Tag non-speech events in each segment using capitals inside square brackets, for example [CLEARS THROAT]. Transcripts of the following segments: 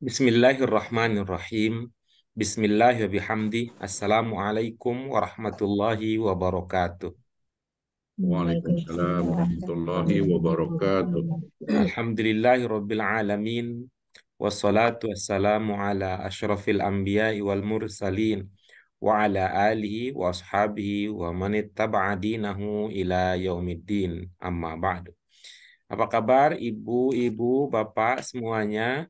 بسم الله الرحمن الرحيم بسم الله وبحمده السلام عليكم ورحمة الله وبركاته وعليكم السلام ورحمة الله وبركاته الحمد لله رب العالمين والصلاة والسلام على أشرف الأنبياء والمرسلين وعلى آله وأصحابه ومن اتبع دينه إلى يوم الدين أما بعد Apa kabar Ibu, Ibu, Bapak semuanya?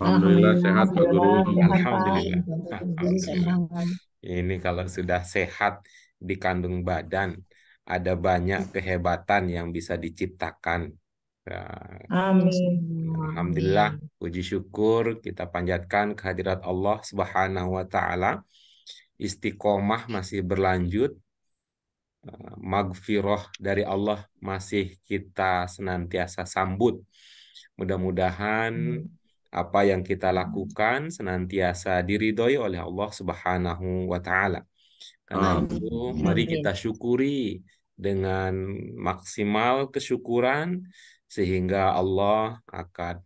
Alhamdulillah, sehat Pak Guru. Alhamdulillah. Alhamdulillah. Ini kalau sudah sehat di kandung badan, ada banyak kehebatan yang bisa diciptakan. Ya. Amin. Alhamdulillah, puji syukur kita panjatkan kehadirat Allah Subhanahu wa taala. Istiqomah masih berlanjut magfirah dari Allah masih kita senantiasa sambut. Mudah-mudahan apa yang kita lakukan senantiasa diridhoi oleh Allah Subhanahu wa taala. Karena itu mari kita syukuri dengan maksimal kesyukuran sehingga Allah akan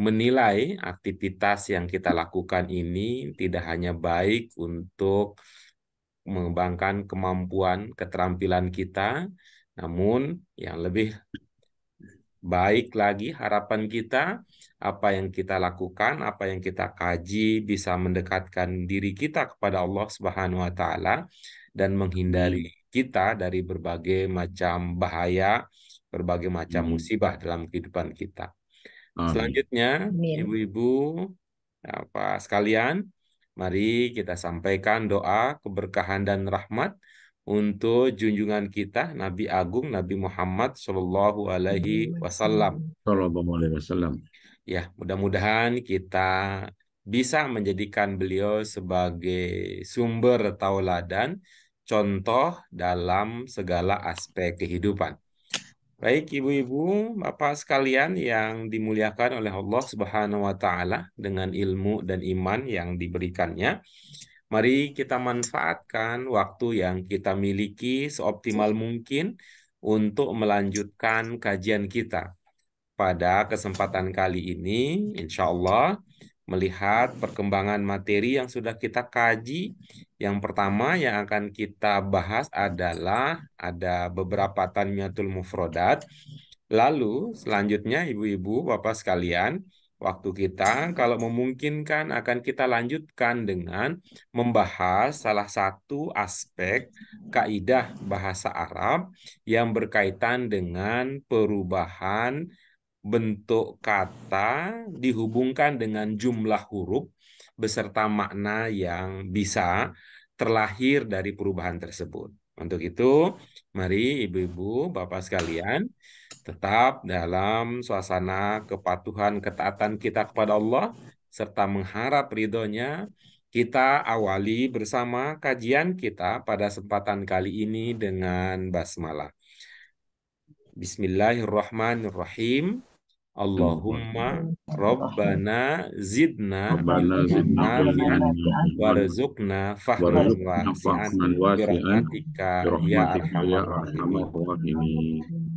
menilai aktivitas yang kita lakukan ini tidak hanya baik untuk mengembangkan kemampuan, keterampilan kita. Namun yang lebih baik lagi harapan kita apa yang kita lakukan, apa yang kita kaji bisa mendekatkan diri kita kepada Allah Subhanahu wa taala dan menghindari hmm. kita dari berbagai macam bahaya, berbagai macam hmm. musibah dalam kehidupan kita. Selanjutnya, ibu-ibu apa sekalian, Mari kita sampaikan doa keberkahan dan rahmat untuk junjungan kita Nabi Agung Nabi Muhammad Shallallahu Alaihi Wasallam. Alaihi Wasallam. Ya, mudah-mudahan kita bisa menjadikan beliau sebagai sumber tauladan, contoh dalam segala aspek kehidupan. Baik ibu-ibu, bapak sekalian yang dimuliakan oleh Allah Subhanahu wa taala dengan ilmu dan iman yang diberikannya. Mari kita manfaatkan waktu yang kita miliki seoptimal mungkin untuk melanjutkan kajian kita. Pada kesempatan kali ini, insya Allah melihat perkembangan materi yang sudah kita kaji. Yang pertama yang akan kita bahas adalah ada beberapa tanmiyatul mufrodat. Lalu selanjutnya ibu-ibu, bapak sekalian, waktu kita kalau memungkinkan akan kita lanjutkan dengan membahas salah satu aspek kaidah bahasa Arab yang berkaitan dengan perubahan bentuk kata dihubungkan dengan jumlah huruf beserta makna yang bisa terlahir dari perubahan tersebut. Untuk itu, mari ibu-ibu, bapak sekalian, tetap dalam suasana kepatuhan, ketaatan kita kepada Allah, serta mengharap ridhonya, kita awali bersama kajian kita pada kesempatan kali ini dengan basmalah. Bismillahirrahmanirrahim. Allahumma Rabbana zidna Rabbana zidna warzuqna fahman wasi'an ya, ya arhamar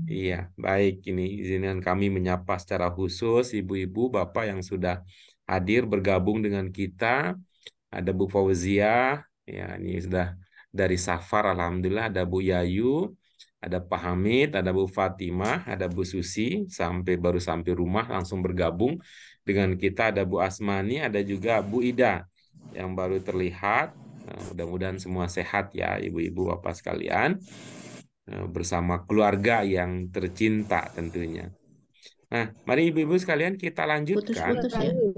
Iya, baik ini izinkan kami menyapa secara khusus ibu-ibu, bapak yang sudah hadir bergabung dengan kita. Ada Bu Fauzia, ya ini sudah dari Safar alhamdulillah, ada Bu Yayu, ada Pak Hamid, ada Bu Fatimah, ada Bu Susi, sampai baru sampai rumah langsung bergabung dengan kita. Ada Bu Asmani, ada juga Bu Ida yang baru terlihat. Nah, mudah-mudahan semua sehat ya ibu-ibu bapak sekalian nah, bersama keluarga yang tercinta tentunya. Nah, mari ibu-ibu sekalian kita lanjutkan. Putus, putus,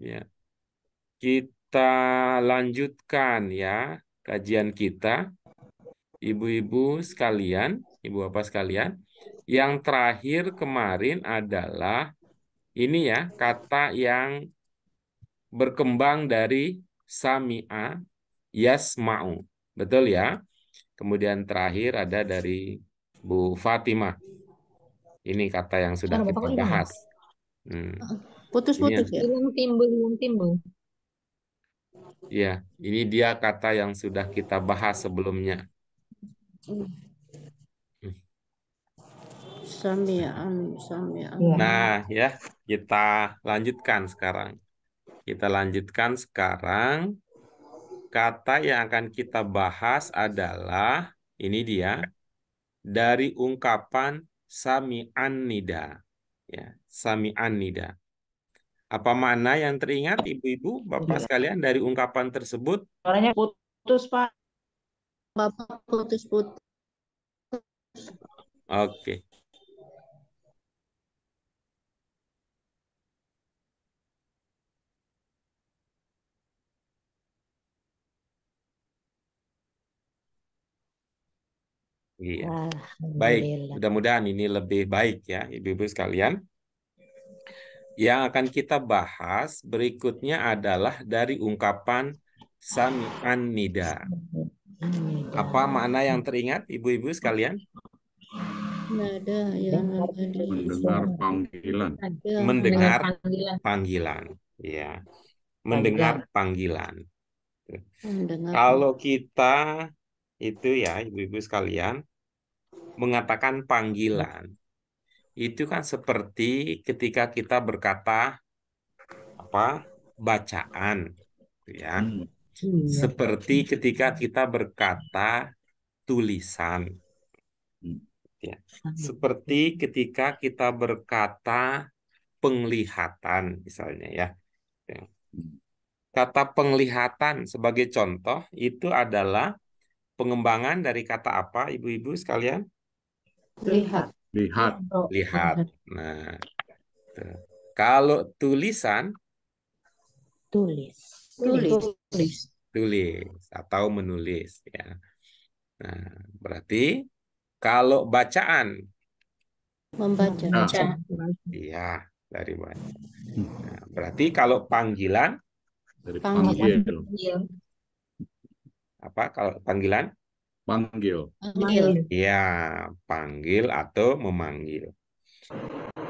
ya. ya. Kita lanjutkan ya kajian kita, ibu-ibu sekalian, ibu apa sekalian, yang terakhir kemarin adalah ini ya kata yang berkembang dari sami'a yasma'u. Betul ya? Kemudian terakhir ada dari Bu Fatima. Ini kata yang sudah kita bahas. Hmm. Putus-putus hmm. ya. Yang timbul, yang timbul. Ya, ini dia kata yang sudah kita bahas sebelumnya. Hmm. Sami'an, sami'an. Iya. Nah, ya, kita lanjutkan sekarang. Kita lanjutkan sekarang. Kata yang akan kita bahas adalah ini dia dari ungkapan sami'an nida. Ya, sami'an nida. Apa makna yang teringat ibu-ibu, bapak iya. sekalian dari ungkapan tersebut? Suaranya putus, Pak. Bapak putus-putus. Oke. Okay. Iya. Baik, mudah-mudahan ini lebih baik ya, Ibu-ibu sekalian yang akan kita bahas berikutnya adalah dari ungkapan Sam'an nida. Apa makna yang teringat ibu-ibu sekalian? Nada ya, ya. mendengar panggilan. Mendengar panggilan. Ya. Mendengar panggilan. Kalau kita itu ya ibu-ibu sekalian mengatakan panggilan itu kan seperti ketika kita berkata apa bacaan gitu ya hmm. iya. seperti ketika kita berkata tulisan hmm. gitu ya iya. seperti ketika kita berkata penglihatan misalnya ya, ya. Hmm. kata penglihatan sebagai contoh itu adalah pengembangan dari kata apa ibu-ibu sekalian lihat lihat lihat nah kalau tulisan tulis tulis tulis tulis atau menulis ya nah berarti kalau bacaan membaca nah, iya dari baca nah, berarti kalau panggilan dari panggilan. panggilan apa kalau panggilan Panggil. Panggil. Ya, panggil atau memanggil.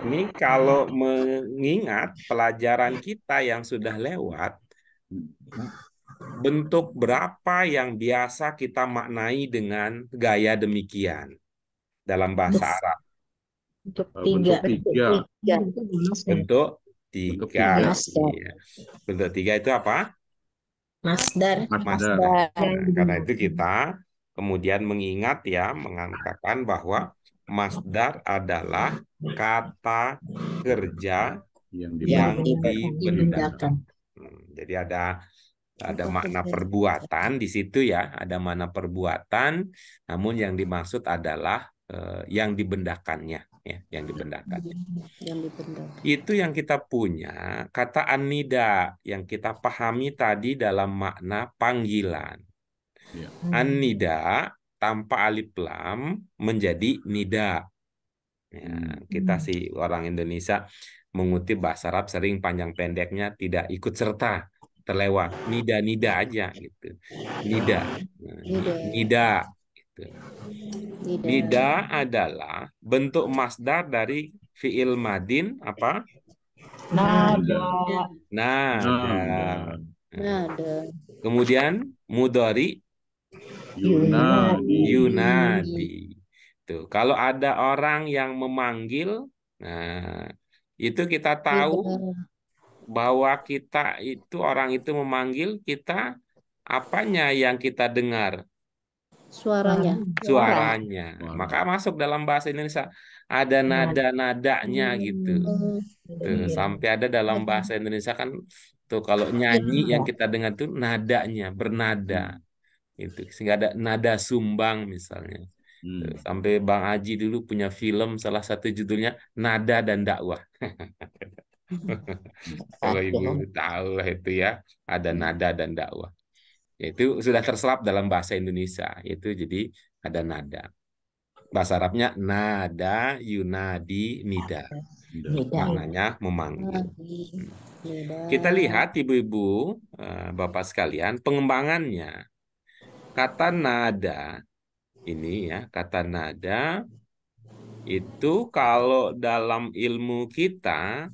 Ini kalau mengingat pelajaran kita yang sudah lewat, bentuk berapa yang biasa kita maknai dengan gaya demikian dalam bahasa Arab? Bentuk tiga. Bentuk tiga. Bentuk tiga. Bentuk iya. tiga itu apa? Masdar. Masdar. Masdar. Nah, karena itu kita Kemudian mengingat ya, mengatakan bahwa masdar adalah kata kerja yang, yang dibenarkan. Hmm, jadi ada ada makna perbuatan di situ ya, ada makna perbuatan, namun yang dimaksud adalah eh, yang dibendakannya ya, yang dibendakannya. Yang Itu yang kita punya, kata anida yang kita pahami tadi dalam makna panggilan Yeah. An-nida tanpa alif lam menjadi nida. Ya, hmm. kita sih orang Indonesia mengutip bahasa Arab sering panjang pendeknya tidak ikut serta terlewat nida nida aja gitu nida nah, nida, gitu. nida, adalah bentuk masdar dari fiil madin apa nada nada, nada. nada. kemudian mudori Yunadi. Yunadi. Tuh, kalau ada orang yang memanggil, nah itu kita tahu iya. bahwa kita itu orang itu memanggil kita apanya yang kita dengar? Suaranya. Suaranya. Maka masuk dalam bahasa Indonesia ada iya. nada-nadanya hmm. gitu. Tuh, iya. sampai ada dalam bahasa Indonesia kan tuh kalau nyanyi yang kita dengar tuh nadanya, bernada itu sehingga ada nada sumbang misalnya hmm. sampai bang Aji dulu punya film salah satu judulnya nada dan dakwah [LAUGHS] kalau ibu tahu itu ya ada hmm. nada dan dakwah itu sudah terserap dalam bahasa Indonesia itu jadi ada nada bahasa Arabnya nada yunadi nida maknanya memanggil kita lihat ibu-ibu eh, bapak sekalian pengembangannya kata nada ini ya, kata nada itu kalau dalam ilmu kita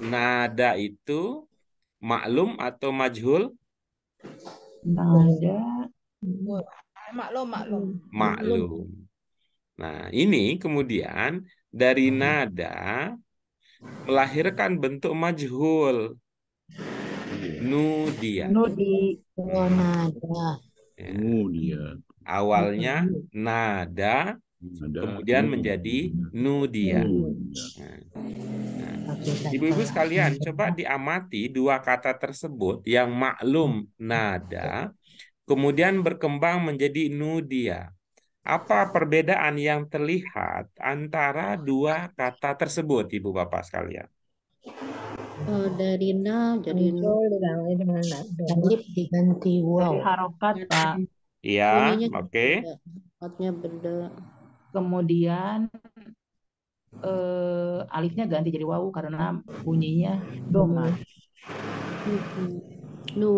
nada itu maklum atau majhul? Nada maklum maklum. Maklum. Nah, ini kemudian dari nada melahirkan bentuk majhul. Iya. Nudia. Nudi oh, nada. Ya. Kemudian. Awalnya nada, nada kemudian menjadi nudia. Nah, ibu-ibu nah, sekalian, coba diamati dua kata tersebut yang maklum nada, kemudian berkembang menjadi nudia. Apa perbedaan yang terlihat antara dua kata tersebut, Ibu Bapak sekalian? uh, dari na jadi hmm. diganti wow Harokat pak. Iya. Oke. Okay. Harokatnya beda. Kemudian uh, alifnya ganti jadi wow karena bunyinya doma. Mm-hmm. Nu.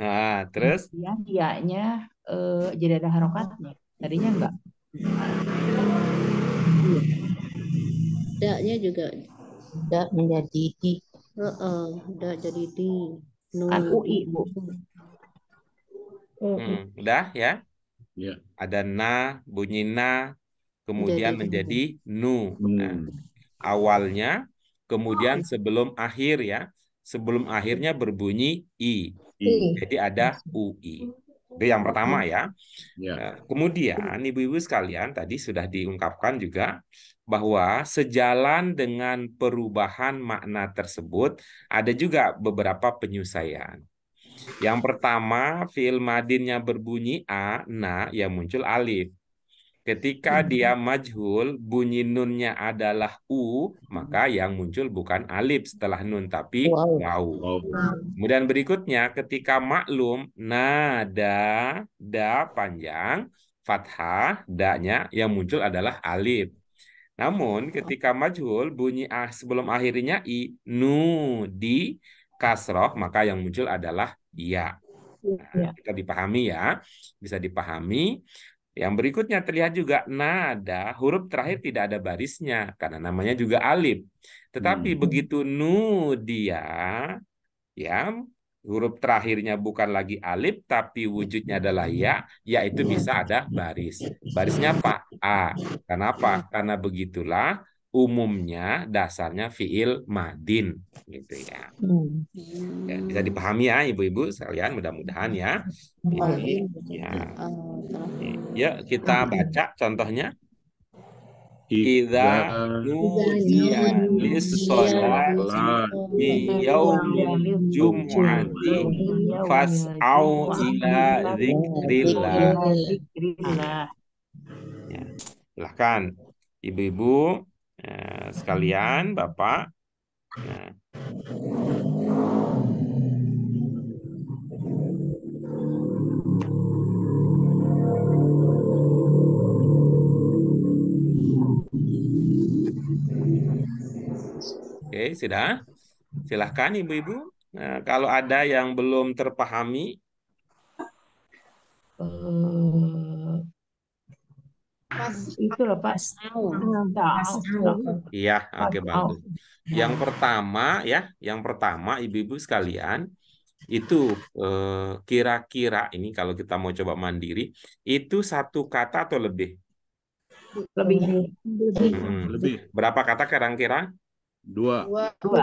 Nah, terus? Iya, dianya uh, jadi ada harokatnya. Tadinya enggak. Iya. Daknya juga tidak menjadi di. Uh, udah jadi di bukan UI bu hmm, udah ya yeah. ada na bunyi na kemudian jadi, menjadi nu nah, awalnya kemudian oh. sebelum akhir ya sebelum akhirnya berbunyi i, I. jadi ada UI itu yang pertama hmm. ya. ya. Nah, kemudian ibu-ibu sekalian tadi sudah diungkapkan juga bahwa sejalan dengan perubahan makna tersebut ada juga beberapa penyusaian. Yang pertama, fi'il madinnya berbunyi a, na, yang muncul alif. Ketika hmm. dia majhul, bunyi nunnya adalah u, maka yang muncul bukan alif setelah nun tapi wow. wow. Kemudian berikutnya ketika maklum nada da panjang fathah da-nya yang muncul adalah alif. Namun ketika majhul bunyi ah sebelum akhirnya i nu di kasroh maka yang muncul adalah ya. ya, ya. Nah, kita dipahami ya, bisa dipahami. Yang berikutnya terlihat juga nada, huruf terakhir tidak ada barisnya karena namanya juga alif. Tetapi hmm. begitu nu dia ya huruf terakhirnya bukan lagi alif tapi wujudnya adalah ya, yaitu ya. bisa ada baris. Barisnya apa? A. Kenapa? Karena begitulah umumnya dasarnya fiil madin gitu ya. Hmm. ya bisa dipahami ya ibu-ibu sekalian mudah-mudahan ya. ya. Eh, Ini, ya. kita baca contohnya. Idza nudiya lis-sholati jum'ati fas'au ila dzikrillah. Ya, Silahkan ibu-ibu Eh, sekalian, Bapak. Nah. Oke, sudah. Silahkan Ibu-Ibu. Nah, kalau ada yang belum terpahami. Eh, itu loh Pak. Iya, oke okay, bagus. Ya. Yang pertama ya, yang pertama ibu-ibu sekalian, itu eh, kira-kira eh, ini kalau kita mau coba mandiri itu satu kata atau lebih lebih hmm, lebih berapa kata kira-kira dua dua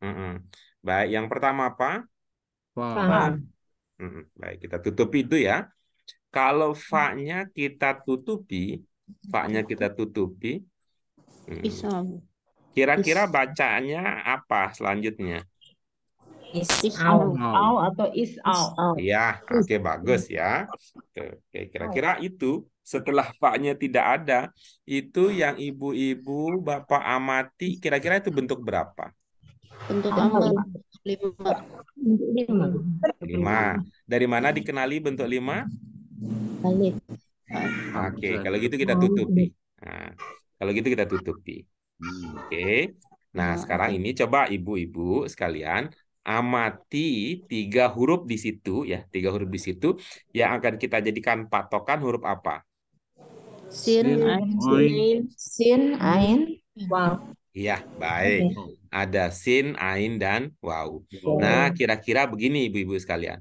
hmm, baik yang pertama apa paham hmm, baik kita tutup itu ya kalau hmm. fa-nya kita tutupi, fa-nya iya. kita tutupi. Hmm. Kira-kira bacanya apa selanjutnya? Is out. out atau is out. Ya, oke okay, bagus ya. Oke, kira-kira itu setelah faknya tidak ada, itu yang ibu-ibu bapak amati kira-kira itu bentuk berapa? Bentuk amat lima. Lima. Dari mana dikenali bentuk lima? Alif. Oke, okay, kalau gitu kita tutup nih. Nah, kalau gitu kita tutup nih. Hmm, oke. Okay. Nah, nah, sekarang ini coba ibu-ibu sekalian amati tiga huruf di situ ya, tiga huruf di situ yang akan kita jadikan patokan huruf apa? Sin, ain, sin, ain, wow. Iya, baik. Ada sin, ain, dan wow. Nah, kira-kira begini ibu-ibu sekalian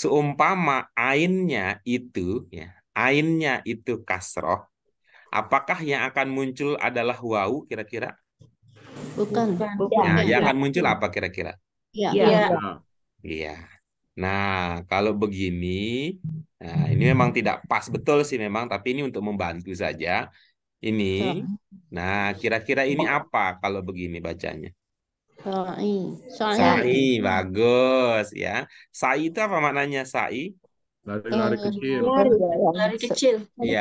seumpama ainnya itu ya ainnya itu kasroh apakah yang akan muncul adalah wau kira-kira bukan, bukan. Nah, iya. yang akan muncul apa kira-kira iya -kira? Iya. iya nah kalau begini nah ini memang tidak pas betul sih memang tapi ini untuk membantu saja ini iya. nah kira-kira ini apa kalau begini bacanya Sa'i. Sa'i. Sa'i, bagus ya. Sa'i itu apa maknanya sa'i? Lari-lari eh, kecil. Lari kecil. Iya.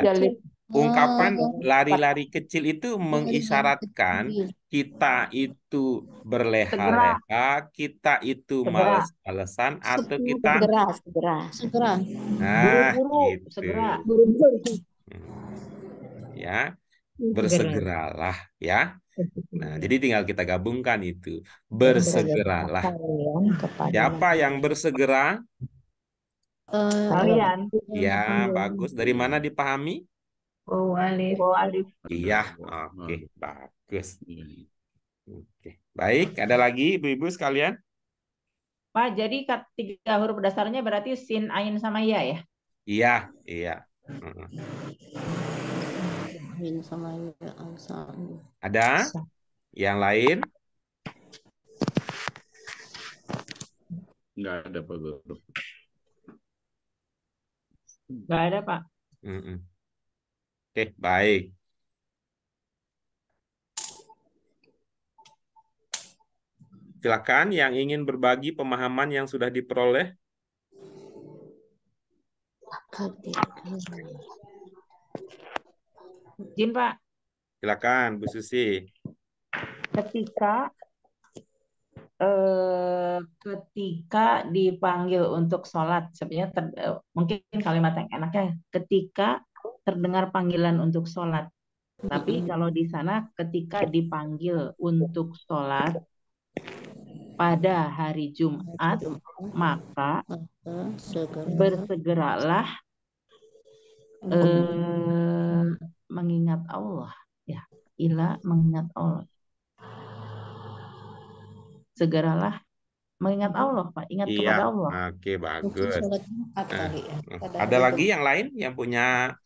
Ungkapan oh, lari-lari kecil itu mengisyaratkan kita itu berleha-leha, kita itu males-malesan, atau kita segera, segera, segera. Nah, buru-buru, gitu. segera, buru-buru. Hmm. Ya, bersegeralah ya. Nah, jadi tinggal kita gabungkan itu. Bersegeralah. Siapa yang bersegera? Kalian. Eh, ya, bagus. Dari mana dipahami? Oh, Alif. Oh, iya, oke, hmm. bagus. Hmm. Oke, baik. Ada lagi ibu-ibu sekalian? Pak, jadi tiga huruf dasarnya berarti sin, ain, sama ya ya? Iya, iya. Hmm. Ada yang lain? Enggak ada Pak Guru. Enggak ada Pak. Mm -mm. Oke, okay, baik. Silakan yang ingin berbagi pemahaman yang sudah diperoleh izin Pak. Silakan Bu Susi. Ketika eh, ketika dipanggil untuk sholat sebenarnya ter, eh, mungkin kalimat yang enaknya ketika terdengar panggilan untuk sholat. Tapi kalau di sana ketika dipanggil untuk sholat pada hari Jumat, maka bersegeralah eh, mengingat Allah ya ila mengingat Allah segeralah mengingat Allah Pak ingat iya. kepada Allah oke bagus nah, ya. nah. ada lagi yang lain yang punya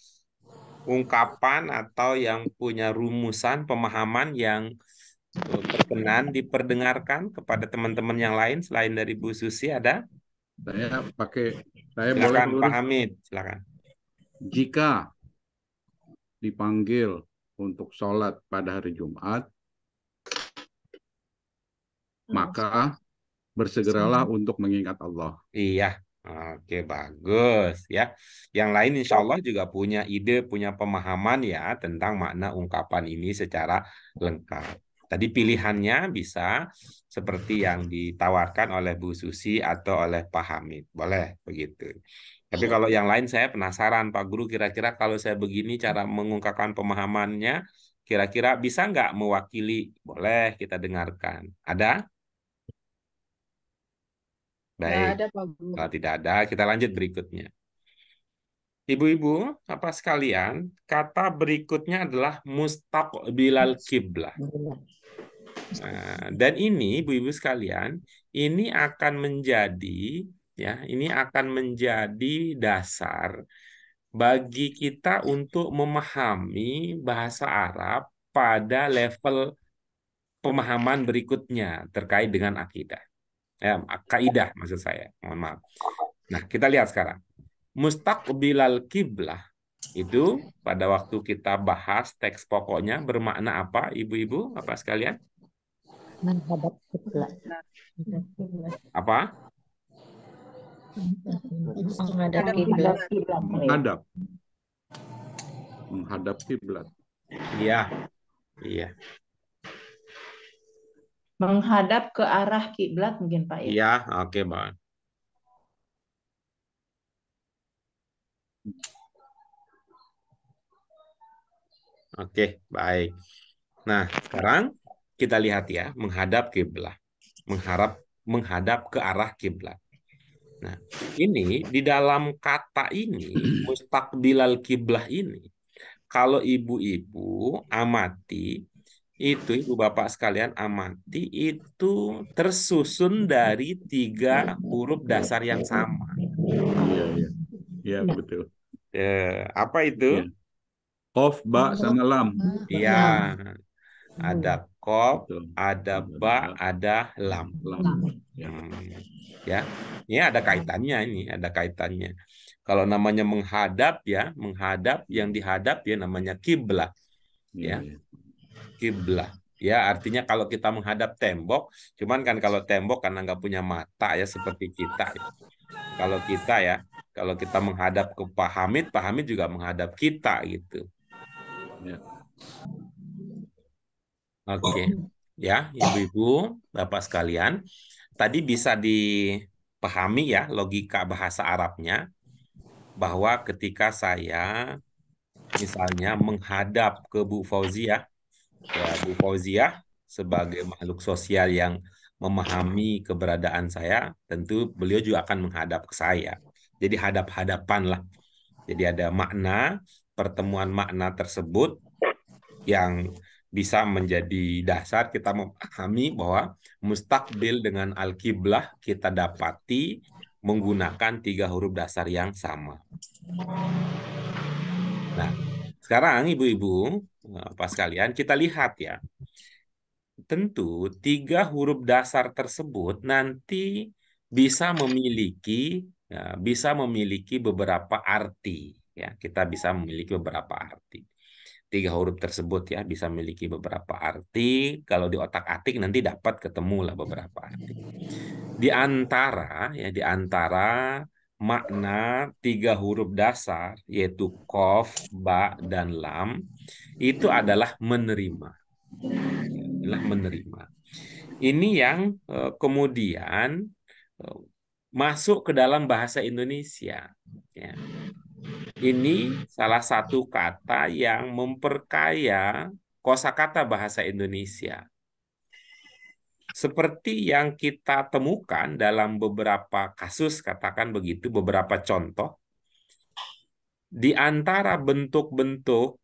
ungkapan atau yang punya rumusan pemahaman yang eh, berkenan diperdengarkan kepada teman-teman yang lain selain dari Bu Susi ada? Saya pakai saya silakan boleh Pak Hamid, silakan. Jika dipanggil untuk sholat pada hari Jumat, hmm. maka bersegeralah untuk mengingat Allah. Iya, Oke, bagus ya. Yang lain insya Allah juga punya ide, punya pemahaman ya tentang makna ungkapan ini secara lengkap. Tadi pilihannya bisa seperti yang ditawarkan oleh Bu Susi atau oleh Pak Hamid. Boleh begitu. Tapi oh. kalau yang lain saya penasaran Pak Guru kira-kira kalau saya begini cara mengungkapkan pemahamannya kira-kira bisa nggak mewakili? Boleh kita dengarkan. Ada? Baik. Tidak ada, Pak Guru. Kalau tidak ada, kita lanjut berikutnya. Ibu-ibu, apa sekalian, kata berikutnya adalah mustaqbilal kiblah. Nah, dan ini, ibu-ibu sekalian, ini akan menjadi ya ini akan menjadi dasar bagi kita untuk memahami bahasa Arab pada level pemahaman berikutnya terkait dengan akidah. Ya, kaidah maksud saya, mohon maaf. Nah, kita lihat sekarang. Mustaqbilal kiblah itu pada waktu kita bahas teks pokoknya bermakna apa, Ibu-ibu, apa sekalian? Menghadap kiblat. Apa? menghadap kiblat menghadap menghadap kiblat iya iya menghadap ke arah kiblat mungkin Pak ya iya oke okay, Pak Oke, baik. Nah, sekarang kita lihat ya, menghadap kiblat. Mengharap menghadap ke arah kiblat. Nah, ini di dalam kata ini [CLEARS THROAT] mustaqbilal kiblah ini kalau ibu-ibu amati itu ibu bapak sekalian amati itu tersusun dari tiga huruf dasar yang sama. Iya, iya. Iya, betul. Ya, apa itu? Ya. Kof, ba, sama lam. Iya. iya. Ada Kop ada ba, ada lam. lam. Ya. Hmm. Ya, ini ada kaitannya ini, ada kaitannya. Kalau namanya menghadap ya, menghadap yang dihadap ya namanya kiblat. Iya, ya. Iya. Kiblat. Ya, artinya kalau kita menghadap tembok, cuman kan kalau tembok karena nggak punya mata ya seperti kita. Ya. Kalau kita ya, kalau kita menghadap ke Pak Hamid, Pak Hamid juga menghadap kita gitu. Ya. Oke. Okay. Ya, Ibu-ibu, Bapak sekalian, tadi bisa dipahami ya logika bahasa Arabnya bahwa ketika saya misalnya menghadap ke Bu Fauzia, ya, ya Bu Fauzia ya, sebagai makhluk sosial yang memahami keberadaan saya, tentu beliau juga akan menghadap ke saya. Jadi hadap-hadapan lah. Jadi ada makna pertemuan makna tersebut yang bisa menjadi dasar kita memahami bahwa mustakbil dengan al-kiblah kita dapati menggunakan tiga huruf dasar yang sama. Nah, sekarang ibu-ibu, pas kalian kita lihat ya. Tentu tiga huruf dasar tersebut nanti bisa memiliki ya, bisa memiliki beberapa arti ya, kita bisa memiliki beberapa arti tiga huruf tersebut ya bisa memiliki beberapa arti. Kalau di otak-atik nanti dapat ketemu lah beberapa arti. Di antara ya di antara makna tiga huruf dasar yaitu kof, ba dan lam itu adalah menerima. Adalah menerima. Ini yang eh, kemudian eh, masuk ke dalam bahasa Indonesia. Ya. Ini salah satu kata yang memperkaya kosakata bahasa Indonesia. Seperti yang kita temukan dalam beberapa kasus, katakan begitu, beberapa contoh, di antara bentuk-bentuk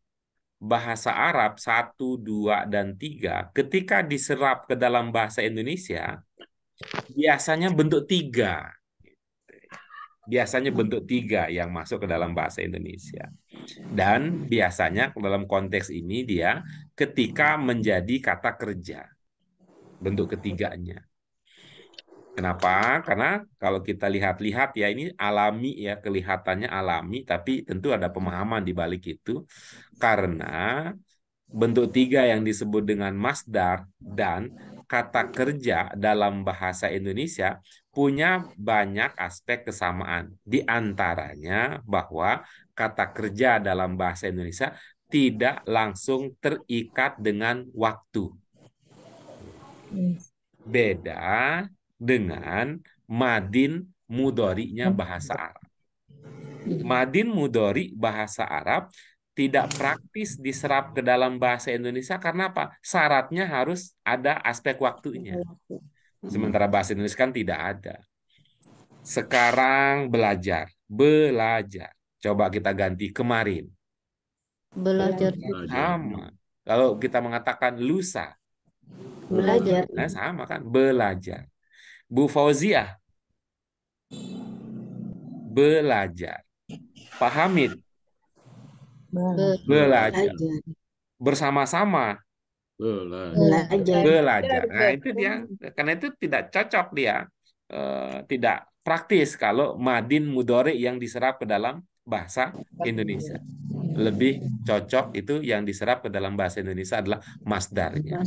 bahasa Arab 1, 2, dan 3 ketika diserap ke dalam bahasa Indonesia biasanya bentuk tiga biasanya bentuk tiga yang masuk ke dalam bahasa Indonesia. Dan biasanya dalam konteks ini dia ketika menjadi kata kerja. Bentuk ketiganya. Kenapa? Karena kalau kita lihat-lihat ya ini alami ya kelihatannya alami tapi tentu ada pemahaman di balik itu karena bentuk tiga yang disebut dengan masdar dan kata kerja dalam bahasa Indonesia punya banyak aspek kesamaan. Di antaranya bahwa kata kerja dalam bahasa Indonesia tidak langsung terikat dengan waktu. Beda dengan madin mudorinya hmm. bahasa Arab. Madin mudori bahasa Arab tidak praktis diserap ke dalam bahasa Indonesia karena apa? Syaratnya harus ada aspek waktunya. Sementara bahasa Indonesia kan tidak ada. Sekarang belajar, belajar. Coba kita ganti kemarin. Belajar. Sama. Kalau kita mengatakan lusa. Belajar. Nah, sama kan, belajar. Bu Fauzia. Belajar. Pak Hamid. Belajar. Bersama-sama belajar. Belajar. Nah, itu dia. Karena itu tidak cocok dia. e, tidak praktis kalau madin mudore yang diserap ke dalam bahasa Indonesia. Lebih cocok itu yang diserap ke dalam bahasa Indonesia adalah masdarnya.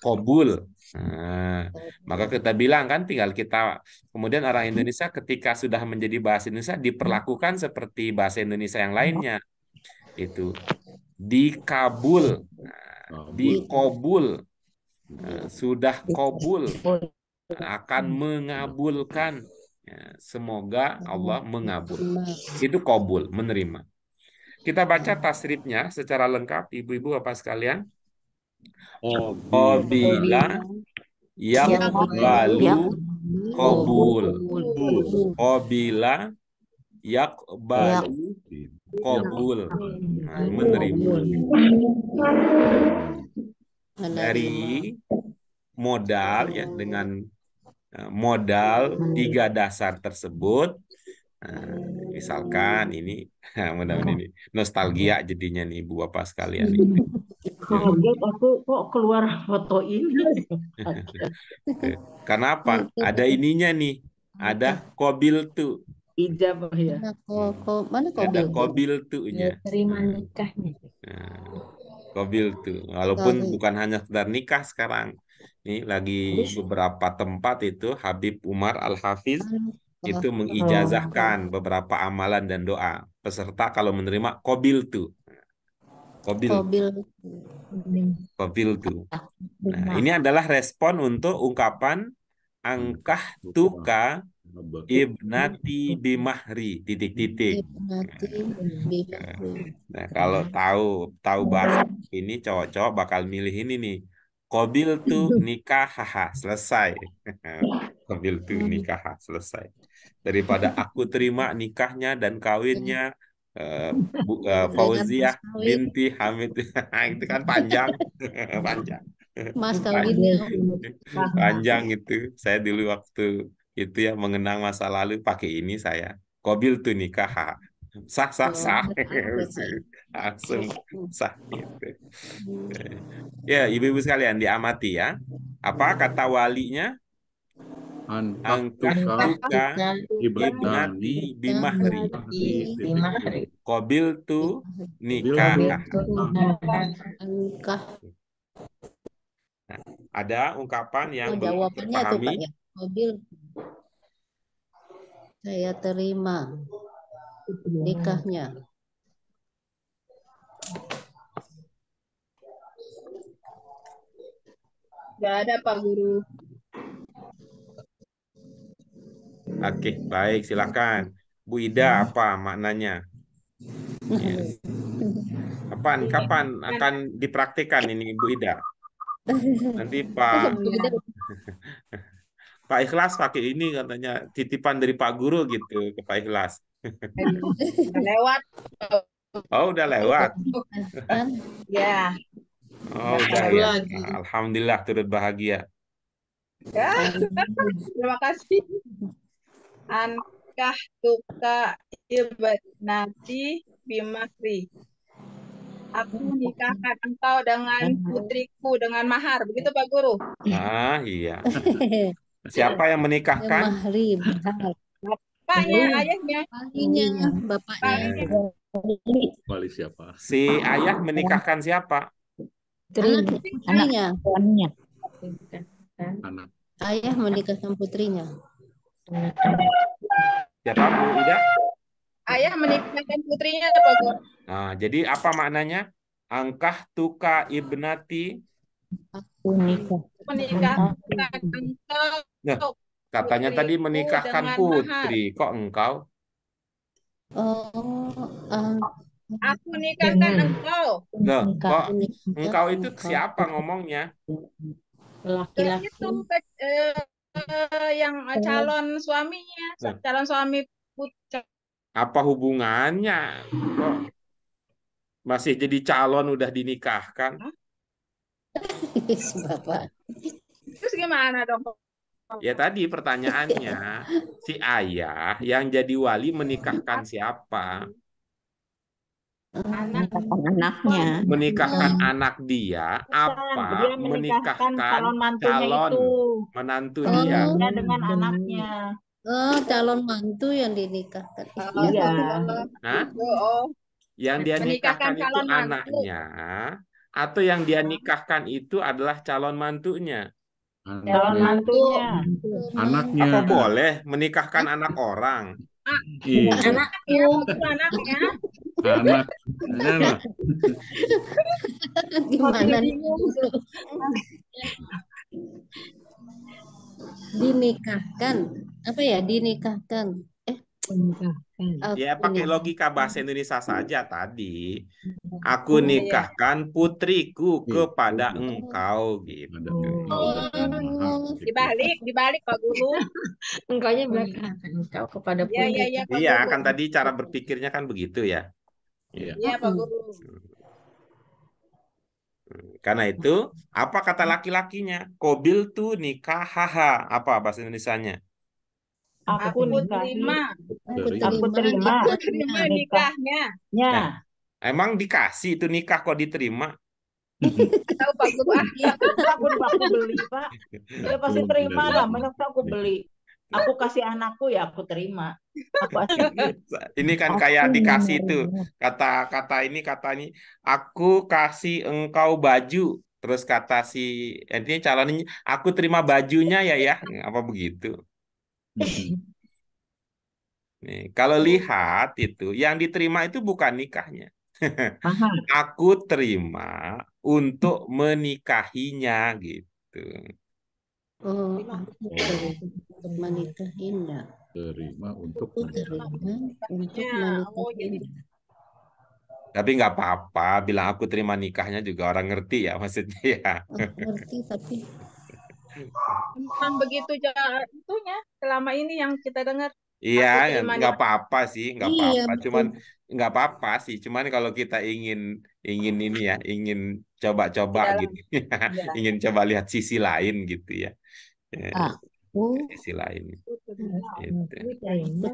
Kobul. Nah, maka kita bilang kan tinggal kita kemudian orang Indonesia ketika sudah menjadi bahasa Indonesia diperlakukan seperti bahasa Indonesia yang lainnya. Itu dikabul. Nah, di kobul eh, sudah kobul akan hmm. mengabulkan ya, semoga Allah hmm. mengabul itu kobul menerima kita baca tasrifnya secara lengkap ibu-ibu apa sekalian Obila yang balu kobul Obila yakbalu Kobul. Iya. Nah, menerima. Dari modal ya dengan eh, modal tiga dasar tersebut nah, misalkan ini [LAUGHS] mudah-mudahan ini nostalgia jadinya nih ibu bapak sekalian ini. aku kok keluar foto ini. [LAUGHS] Kenapa? Ada ininya nih, ada kobil tuh Ijab ya. Nah, mana kobil? Ada kobil tuh ya. Terima nikahnya. Nah, kobil tuh. Walaupun kobil. bukan hanya sekedar nikah sekarang. Ini lagi beberapa tempat itu Habib Umar Al-Hafiz itu oh. mengijazahkan beberapa amalan dan doa. Peserta kalau menerima kobil tuh. Kobil. Kobil. Kobil tuh. Nah, nah ini adalah respon untuk ungkapan angkah tuka ibnati bimahri gitu. titik-titik. Nah, kalau iya. tahu tahu bahasa ini cowok-cowok bakal milih ini nih. Kobil tuh nikah haha selesai. [LAUGHS] Kobil tuh hmm. nikah haha selesai. Daripada aku terima nikahnya dan kawinnya uh, uh, Fauziah binti Hamid [LAUGHS] itu kan panjang [LAUGHS] panjang. Mas kawinnya panjang itu. Saya dulu waktu itu ya mengenang masa lalu pakai ini saya kobil tuh nikah sah sah iya, sah [LAUGHS] langsung [LAUGHS] sah gitu iya. ya ibu-ibu sekalian diamati ya apa kata walinya Angkatuka ibnati bimahri Kobil tu nikah nah, Ada ungkapan yang belum terpahami saya terima nikahnya. Tidak ada Pak Guru. Oke, baik, silakan. Bu Ida, apa maknanya? Yes. Kapan, kapan akan dipraktikkan ini Bu Ida? Nanti Pak [LAUGHS] Pak Ikhlas pakai ini katanya titipan dari Pak Guru gitu ke Pak Ikhlas. [LAUGHS] lewat. Oh, udah lewat. [LAUGHS] ya. Oh, udah ya. Nah, alhamdulillah turut bahagia. Ya. [LAUGHS] Terima kasih. Ankah tuka ibad ibnati bimakri. Aku nikahkan engkau dengan putriku dengan mahar, begitu Pak Guru? Ah iya. Siapa yang menikahkan? Bapaknya, ayahnya. Ahlinya, iya. bapaknya. Wali siapa? Si ayah menikahkan siapa? Putrinya. Anaknya. Anak. Ayah menikahkan putrinya. Siapa Bu Ida? Ayah menikahkan putrinya Pak Guru. Nah, jadi apa maknanya? Angkah tuka ibnati. Aku nikah. Menikahkan engkau Nah, katanya putri tadi menikahkan putri, mahar. kok engkau? Oh, uh, aku menikahkan engkau. Nah, kok engkau itu engkau. siapa ngomongnya? Laki-laki. Itu uh, yang calon suaminya, nah. calon suami putri. Apa hubungannya? Kok masih jadi calon udah dinikahkan? [LAUGHS] Bapak. Terus gimana dong? Ya tadi pertanyaannya, [LAUGHS] si ayah yang jadi wali menikahkan siapa? Menikahkan anaknya. Menikahkan hmm. anak dia apa? Dia menikahkan, calon mantunya calon itu. menantu dia. dengan anaknya. Oh, calon mantu yang dinikahkan. iya. Nah, yang dia oh, oh. nikahkan itu mantu. anaknya atau yang dia nikahkan itu adalah calon mantunya? Anaknya. Calon mantunya. Anaknya. Apa boleh menikahkan anak orang? Iya. Anaknya, anaknya. Anak. Anak. Gimana? Dinikahkan. Apa ya? Dinikahkan. Menikahkan. Ya pakai logika bahasa Indonesia saja tadi. Hmm. Aku ya. nikahkan putriku iya, kepada engkau gitu. Oh. Dibalik, dibalik Pak Guru. [LAUGHS] Engkaunya belakang. Engkau kepada iya, iya, putriku. Iya, ya, ya, kan tadi cara berpikirnya kan begitu ya. Iya, ya, Pak hmm. Guru. Hmm. Karena itu, apa kata laki-lakinya? Kobil tuh nikah haha. Apa bahasa Indonesia-nya? aku, terima. Aku terima. Aku terima nikahnya. Ya. emang dikasih itu nikah kok diterima? Tahu Pak Guru ah. [LAUGHS] Iya, aku aku beli Pak. Dia pasti terima lah. Menurut aku beli. Aku kasih anakku ya aku terima. Aku [LAUGHS] ini kan kayak dikasih itu kata-kata ini kata ini aku kasih engkau baju terus kata si intinya eh, ini. aku terima bajunya ya ya apa begitu [LAUGHS] Nih, kalau lihat itu yang diterima itu bukan nikahnya. [LAUGHS] Aku terima untuk menikahinya gitu. Oh, terima untuk Tapi nggak apa-apa, bilang aku terima nikahnya juga orang ngerti ya maksudnya ya. Ngerti tapi Bukan begitu cara itunya selama ini yang kita dengar. Iya, nggak apa-apa sih, nggak iya, apa-apa. Iya, cuman nggak apa-apa sih, cuman kalau kita ingin ingin ini ya, ingin coba-coba gitu, [LAUGHS] ya. ingin coba lihat sisi lain gitu ya. Eh, ah. sisi lain. Gitu.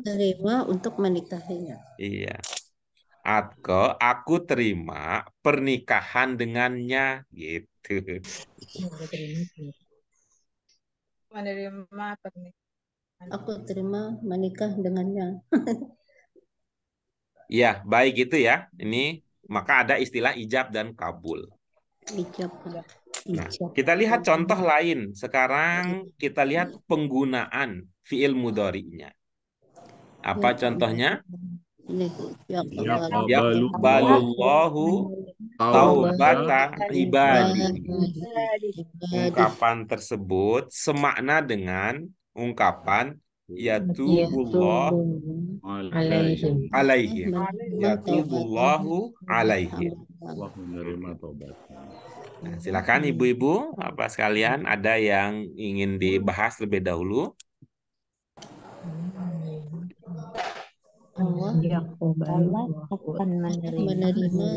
Terima untuk menikahinya. Iya. Atko, aku terima pernikahan dengannya gitu menerima pernikahan. Aku terima menikah dengannya. Iya, [LAUGHS] baik gitu ya. Ini maka ada istilah ijab dan kabul. Ijab. Iya. Nah, kita lihat contoh lain. Sekarang kita lihat penggunaan fiil mudorinya. Apa ya, contohnya? ya yaqbalullahu taubata ibadi. Ungkapan tersebut semakna dengan ungkapan yatubullah alaihim alaihim yatubullahu alaihim Allah menerima tobatnya Nah, silakan ibu-ibu apa sekalian ada yang ingin dibahas lebih dahulu Allah iya, hmm. akan menerima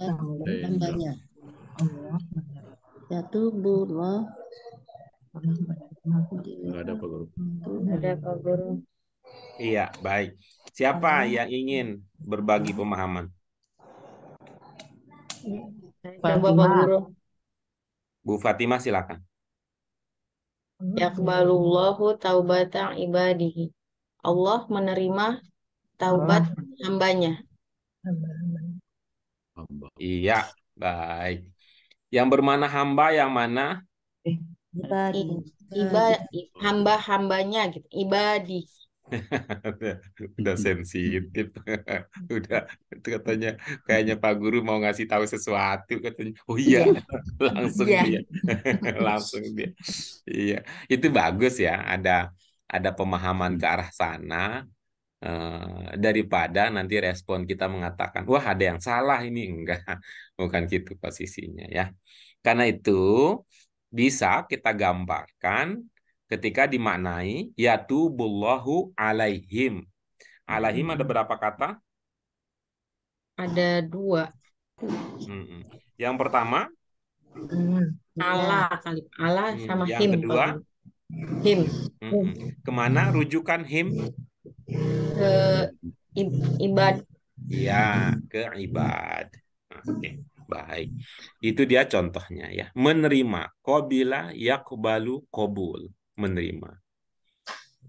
tambahnya. hambanya. tubuh Allah Tidak ada Pak Guru. ada Pak Guru. Iya, baik. Siapa yang ingin berbagi iya. pemahaman? Coba Pak Guru. Bu Fatimah silakan. Hmm. Yakbalullahu taubatang ibadihi. Allah menerima taubat oh. hambanya. Hamba. Iya, baik. Yang bermana hamba yang mana? Ibadi. Eh, iba, hamba-hambanya gitu. Ibadi. [LAUGHS] udah sensitif [LAUGHS] udah itu katanya kayaknya Pak Guru mau ngasih tahu sesuatu katanya oh iya, iya. [LAUGHS] langsung yeah. dia langsung dia iya itu bagus ya ada ada pemahaman ke arah sana Eh, daripada nanti respon kita mengatakan wah ada yang salah ini [LAUGHS] enggak bukan gitu posisinya ya karena itu bisa kita gambarkan ketika dimaknai yatubullahu alaihim alaihim ada hmm. berapa kata ada dua hmm. yang pertama hmm. Allah iya. kali Allah sama yang him kedua him hmm. kemana rujukan him ke ibad ya ke ibad oke baik itu dia contohnya ya menerima kobila yakbalu kobul menerima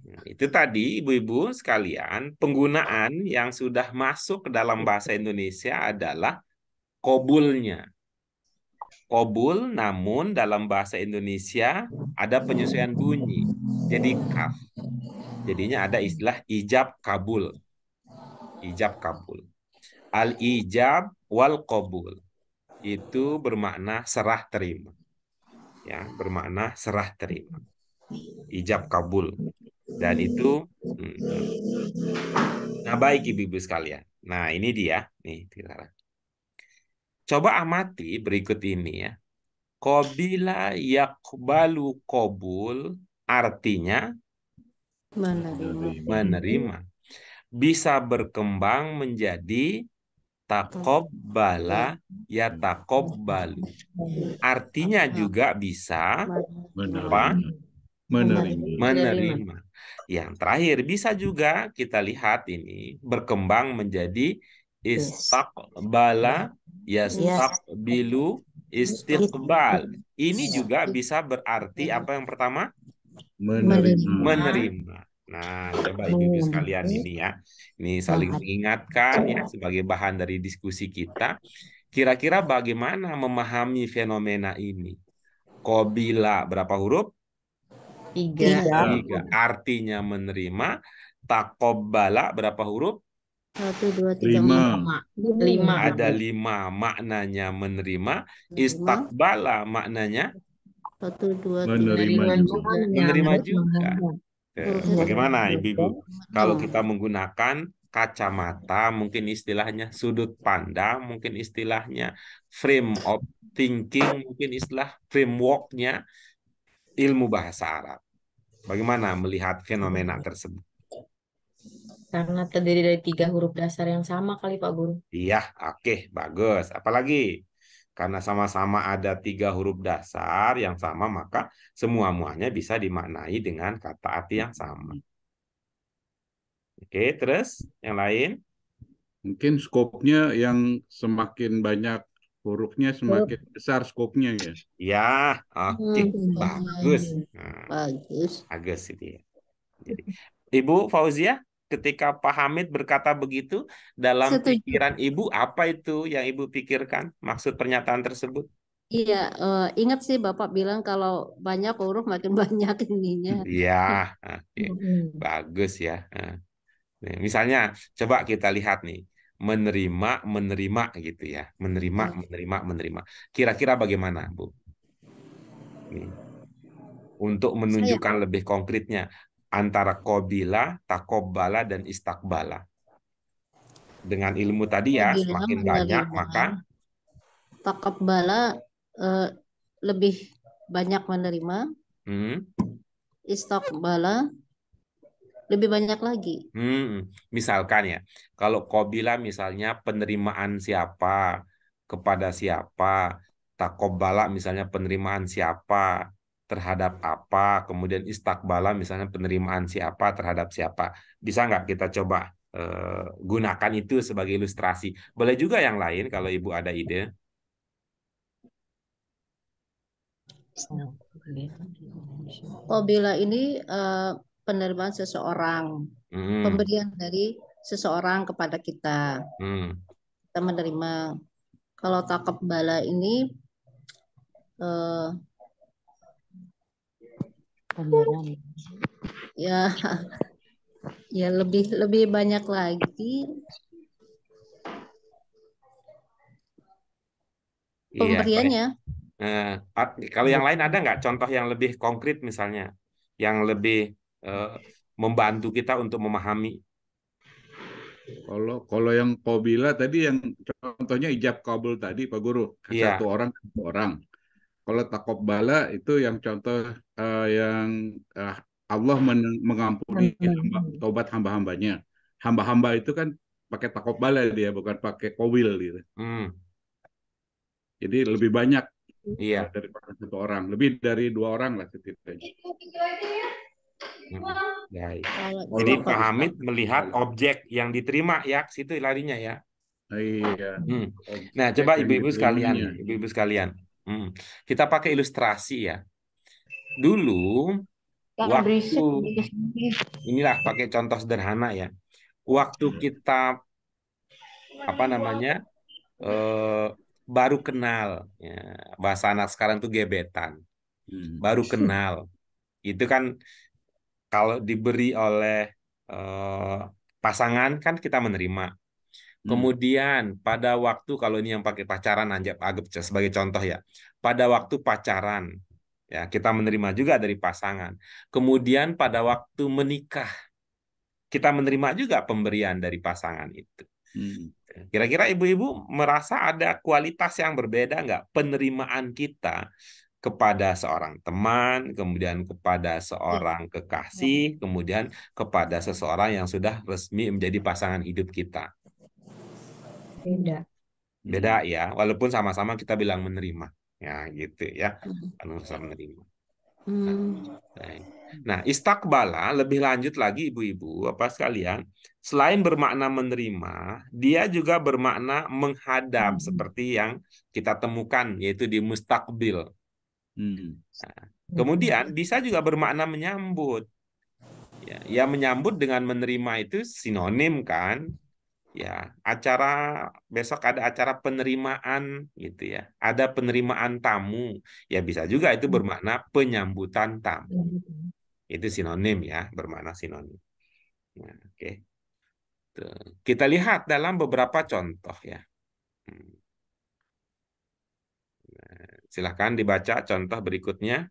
nah, itu tadi ibu-ibu sekalian penggunaan yang sudah masuk ke dalam bahasa Indonesia adalah kobulnya. Kobul namun dalam bahasa Indonesia ada penyesuaian bunyi. Jadi kaf. Jadinya ada istilah ijab kabul. Ijab kabul. Al-ijab wal kabul Itu bermakna serah terima. Ya, bermakna serah terima. Ijab kabul. Dan itu hmm. Nah, baik Ibu-ibu sekalian. Nah, ini dia nih sekarang. Coba amati berikut ini ya. Kobila yakbalu kobul artinya menerima. menerima bisa berkembang menjadi takobala ya takobbalu artinya juga bisa menerima. apa menerima menerima yang terakhir bisa juga kita lihat ini berkembang menjadi istakbala ya bilu istiqbal ini juga bisa berarti apa yang pertama menerima menerima Nah, coba ibu-ibu sekalian ini ya. Ini saling mengingatkan ya iya. sebagai bahan dari diskusi kita. Kira-kira bagaimana memahami fenomena ini? Kobila berapa huruf? Tiga. Tiga. Artinya menerima. Takobala berapa huruf? Satu, dua, tiga, lima. lima. Ada lima maknanya menerima. Istakbala maknanya? Satu, dua, tiga, menerima juga. Menerima juga. Hmm, bagaimana ibu-ibu kalau kita menggunakan kacamata mungkin istilahnya sudut pandang mungkin istilahnya frame of thinking mungkin istilah frameworknya ilmu bahasa Arab bagaimana melihat fenomena tersebut karena terdiri dari tiga huruf dasar yang sama kali Pak Guru iya oke okay, bagus apalagi karena sama-sama ada tiga huruf dasar yang sama, maka semua-muanya bisa dimaknai dengan kata arti yang sama. Oke, terus yang lain? Mungkin skopnya yang semakin banyak hurufnya semakin huruf. besar skopnya ya. Ya, oke, okay. Hmm, nah, bagus. bagus. Bagus itu ya. Jadi, Ibu Fauzia, ketika Pak Hamid berkata begitu dalam Setuju. pikiran ibu apa itu yang ibu pikirkan maksud pernyataan tersebut? Iya, uh, ingat sih Bapak bilang kalau banyak huruf makin [LAUGHS] banyak ininya. Iya, mm-hmm. bagus ya. Eh. misalnya coba kita lihat nih menerima menerima gitu ya menerima ya. menerima menerima kira-kira bagaimana bu? Nih. Untuk menunjukkan Saya... lebih konkretnya antara kobila, takobala, dan istakbala. Dengan ilmu tadi ya, kobila semakin banyak maka takobala eh, lebih banyak menerima, hmm. istakbala lebih banyak lagi. Hmm. Misalkan ya, kalau kobila misalnya penerimaan siapa kepada siapa, takobala misalnya penerimaan siapa terhadap apa, kemudian istakbala misalnya penerimaan siapa terhadap siapa. Bisa nggak kita coba e, gunakan itu sebagai ilustrasi? Boleh juga yang lain kalau Ibu ada ide. oh bila ini e, penerimaan seseorang, hmm. pemberian dari seseorang kepada kita. Hmm. Kita menerima. Kalau takap bala ini eh, pameran ya ya lebih lebih banyak lagi iya, pemberiannya iya, eh, kalau yang lain ada nggak contoh yang lebih konkret misalnya yang lebih eh, membantu kita untuk memahami kalau kalau yang Kobila tadi yang contohnya ijab kabul tadi Pak Guru iya. satu orang satu orang kalau takobala itu yang contoh uh, yang uh, Allah men- mengampuni hamba, tobat hamba-hambanya. Hamba-hamba itu kan pakai takobala dia bukan pakai kowil gitu. Hmm. Jadi lebih banyak iya. dari satu orang, lebih dari dua orang lah setidaknya. Hmm. Ya, ya. Jadi Pak Hamid melihat objek yang diterima ya, situ larinya ya. Iya. Hmm. Nah, coba ibu-ibu sekalian, ibu-ibu sekalian. Hmm. Kita pakai ilustrasi ya. Dulu yang waktu gitu inilah pakai contoh sederhana ya. Waktu kita apa namanya eh, baru kenal ya. bahasa anak sekarang tuh gebetan. Hmm. Baru kenal itu kan kalau diberi oleh eh, pasangan kan kita menerima. Hmm. Kemudian hmm. pada waktu kalau ini yang pakai pacaran anjap agap sebagai contoh ya. Pada waktu pacaran ya kita menerima juga dari pasangan. Kemudian pada waktu menikah kita menerima juga pemberian dari pasangan itu. kira hmm. Kira-kira ibu-ibu merasa ada kualitas yang berbeda nggak penerimaan kita kepada seorang teman, kemudian kepada seorang kekasih, hmm. kemudian kepada seseorang yang sudah resmi menjadi pasangan hidup kita beda. Beda ya, walaupun sama-sama kita bilang menerima. Ya, gitu ya. Hmm. Kan sama menerima. Hmm. Nah, istakbala lebih lanjut lagi ibu-ibu, apa sekalian, selain bermakna menerima, dia juga bermakna menghadap hmm. seperti yang kita temukan yaitu di mustakbil. Hmm. Nah, kemudian bisa juga bermakna menyambut. Ya, ya menyambut dengan menerima itu sinonim kan? ya acara besok ada acara penerimaan gitu ya ada penerimaan tamu ya bisa juga itu hmm. bermakna penyambutan tamu itu sinonim ya bermakna sinonim nah, oke okay. kita lihat dalam beberapa contoh ya hmm. nah, silahkan dibaca contoh berikutnya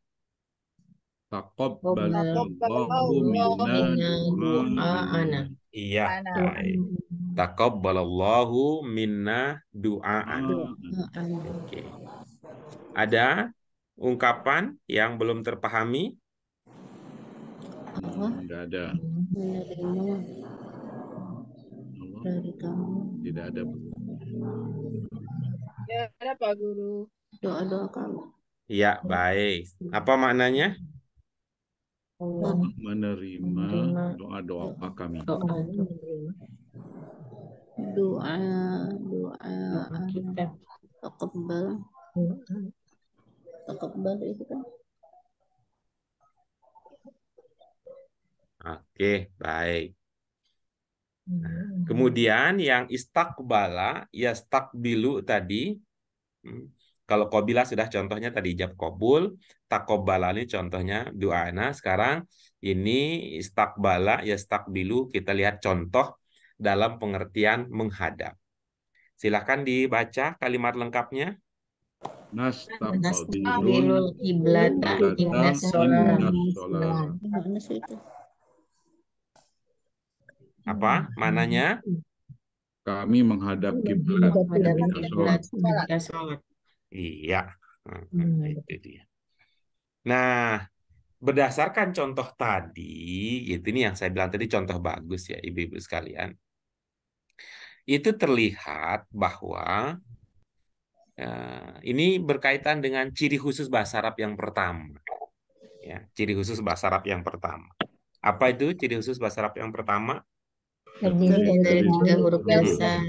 Oh, iya, Taqabbalallahu minna du'aana. Iya. Taqabbalallahu minna du'aana. Oke. Ada ungkapan yang belum terpahami? Tidak ada. Tidak ada. Tidak ada Pak Guru. Doa-doa kamu. Ya, baik. Apa maknanya? Allah iya. menerima doa-doa apa iya. kami. Doa doa doa kita takabbal takabbal itu kan Oke, baik. Iya. kemudian yang istakbala, ya stakbilu tadi, hmm, kalau kobila sudah contohnya tadi ijab kobul, takobalali contohnya doana sekarang ini istakbala ya stakbilu kita lihat contoh dalam pengertian menghadap silahkan dibaca kalimat lengkapnya Nastabilul kiblata innas Apa? Mananya? Kami menghadap kiblat Iya. Nah, itu dia. Nah, berdasarkan contoh tadi, gitu ini yang saya bilang tadi contoh bagus ya ibu-ibu sekalian. Itu terlihat bahwa eh, ini berkaitan dengan ciri khusus bahasa Arab yang pertama. Ya, ciri khusus bahasa Arab yang pertama. Apa itu ciri khusus bahasa Arab yang pertama? Terdiri dari tiga huruf besar.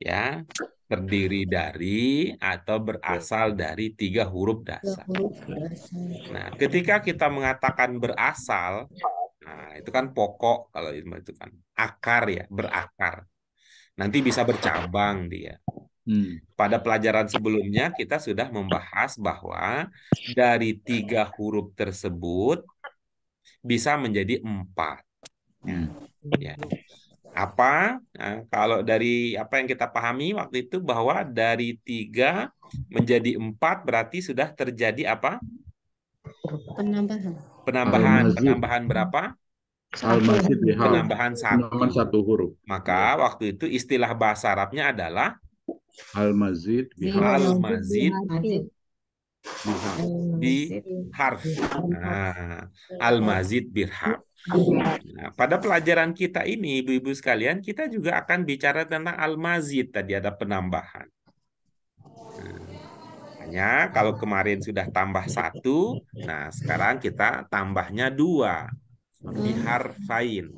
Ya, terdiri dari atau berasal dari tiga huruf dasar. Nah, ketika kita mengatakan berasal, nah itu kan pokok kalau itu kan akar ya, berakar. Nanti bisa bercabang dia. Hmm. Pada pelajaran sebelumnya kita sudah membahas bahwa dari tiga huruf tersebut bisa menjadi empat. Hmm. Ya apa nah, kalau dari apa yang kita pahami waktu itu bahwa dari tiga menjadi empat berarti sudah terjadi apa penambahan penambahan penambahan berapa ya. penambahan satu satu huruf maka waktu itu istilah bahasa Arabnya adalah al mazid al mazid bi harf al mazid bi Nah, pada pelajaran kita ini, ibu-ibu sekalian, kita juga akan bicara tentang al-mazid tadi ada penambahan. Nah, hanya kalau kemarin sudah tambah satu, nah sekarang kita tambahnya dua di harfain.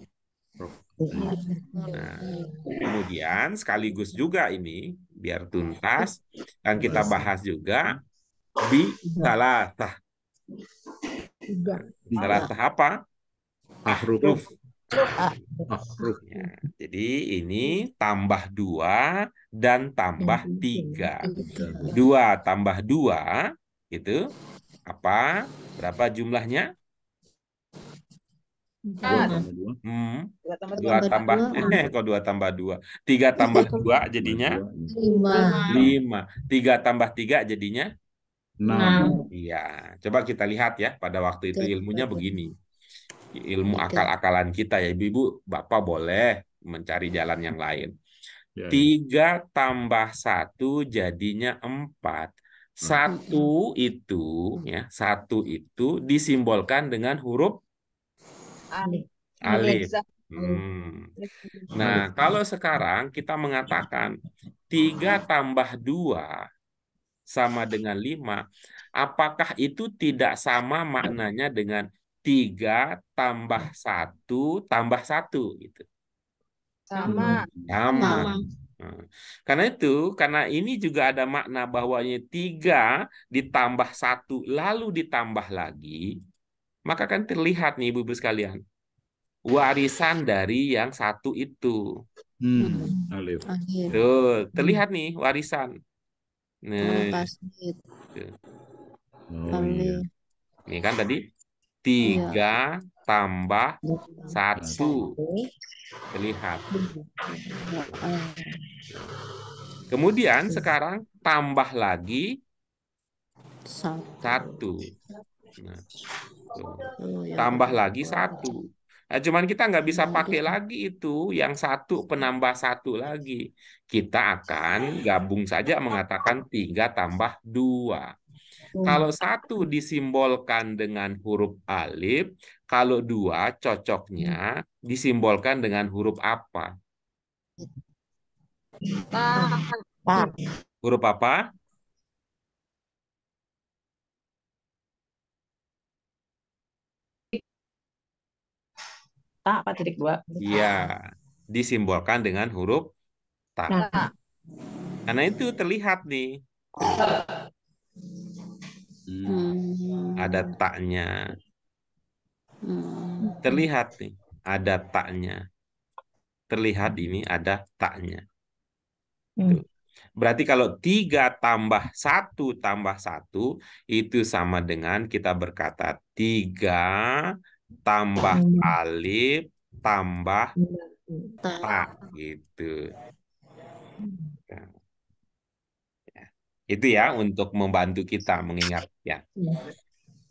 Nah, kemudian sekaligus juga ini biar tuntas dan kita bahas juga di salatah. Salatah apa? Ahruf. Ya. Jadi ini tambah dua dan tambah iya, tiga. Iya, dua tambah dua itu apa? Berapa jumlahnya? Dua tambah dua. Hmm. dua. Eh, dua tambah dua. Tiga tambah dua jadinya lima. Lima. Tiga tambah tiga jadinya enam. Iya. Coba kita lihat ya pada waktu itu ilmunya begini ilmu akal-akalan kita ya ibu-ibu bapak boleh mencari jalan yang lain ya, ya. tiga tambah satu jadinya empat hmm. satu itu ya satu itu disimbolkan dengan huruf alif alif Hmm. Nah, kalau sekarang kita mengatakan tiga tambah dua sama dengan lima apakah itu tidak sama maknanya dengan tiga tambah satu tambah satu gitu. Sama. Hmm, sama. Hmm. Karena itu, karena ini juga ada makna bahwanya tiga ditambah satu lalu ditambah lagi, maka kan terlihat nih ibu-ibu sekalian warisan dari yang satu itu. Hmm. hmm. Alif. Tuh, terlihat nih warisan. Nah. Oh, Nih kan tadi Iya. Tiga iya. tambah satu. terlihat Kemudian sekarang tambah lagi satu. Nah, oh, ya. tambah lagi satu. Nah, cuman kita nggak bisa iya. pakai lagi itu yang satu penambah satu lagi. Kita akan gabung saja mengatakan tiga tambah dua. Hmm. Kalau satu disimbolkan dengan huruf alif, kalau dua cocoknya hmm. disimbolkan dengan huruf apa? Huruf apa? Ta, Pak titik dua. Iya, disimbolkan dengan huruf ta. Nah. Karena itu terlihat nih. Hmm. Ada taknya. Hmm. Terlihat nih, ada taknya. Terlihat ini ada taknya. Hmm. Berarti kalau tiga tambah satu tambah satu itu sama dengan kita berkata tiga tambah alif tambah tak gitu. Hmm. Itu ya untuk membantu kita mengingat ya. Iya.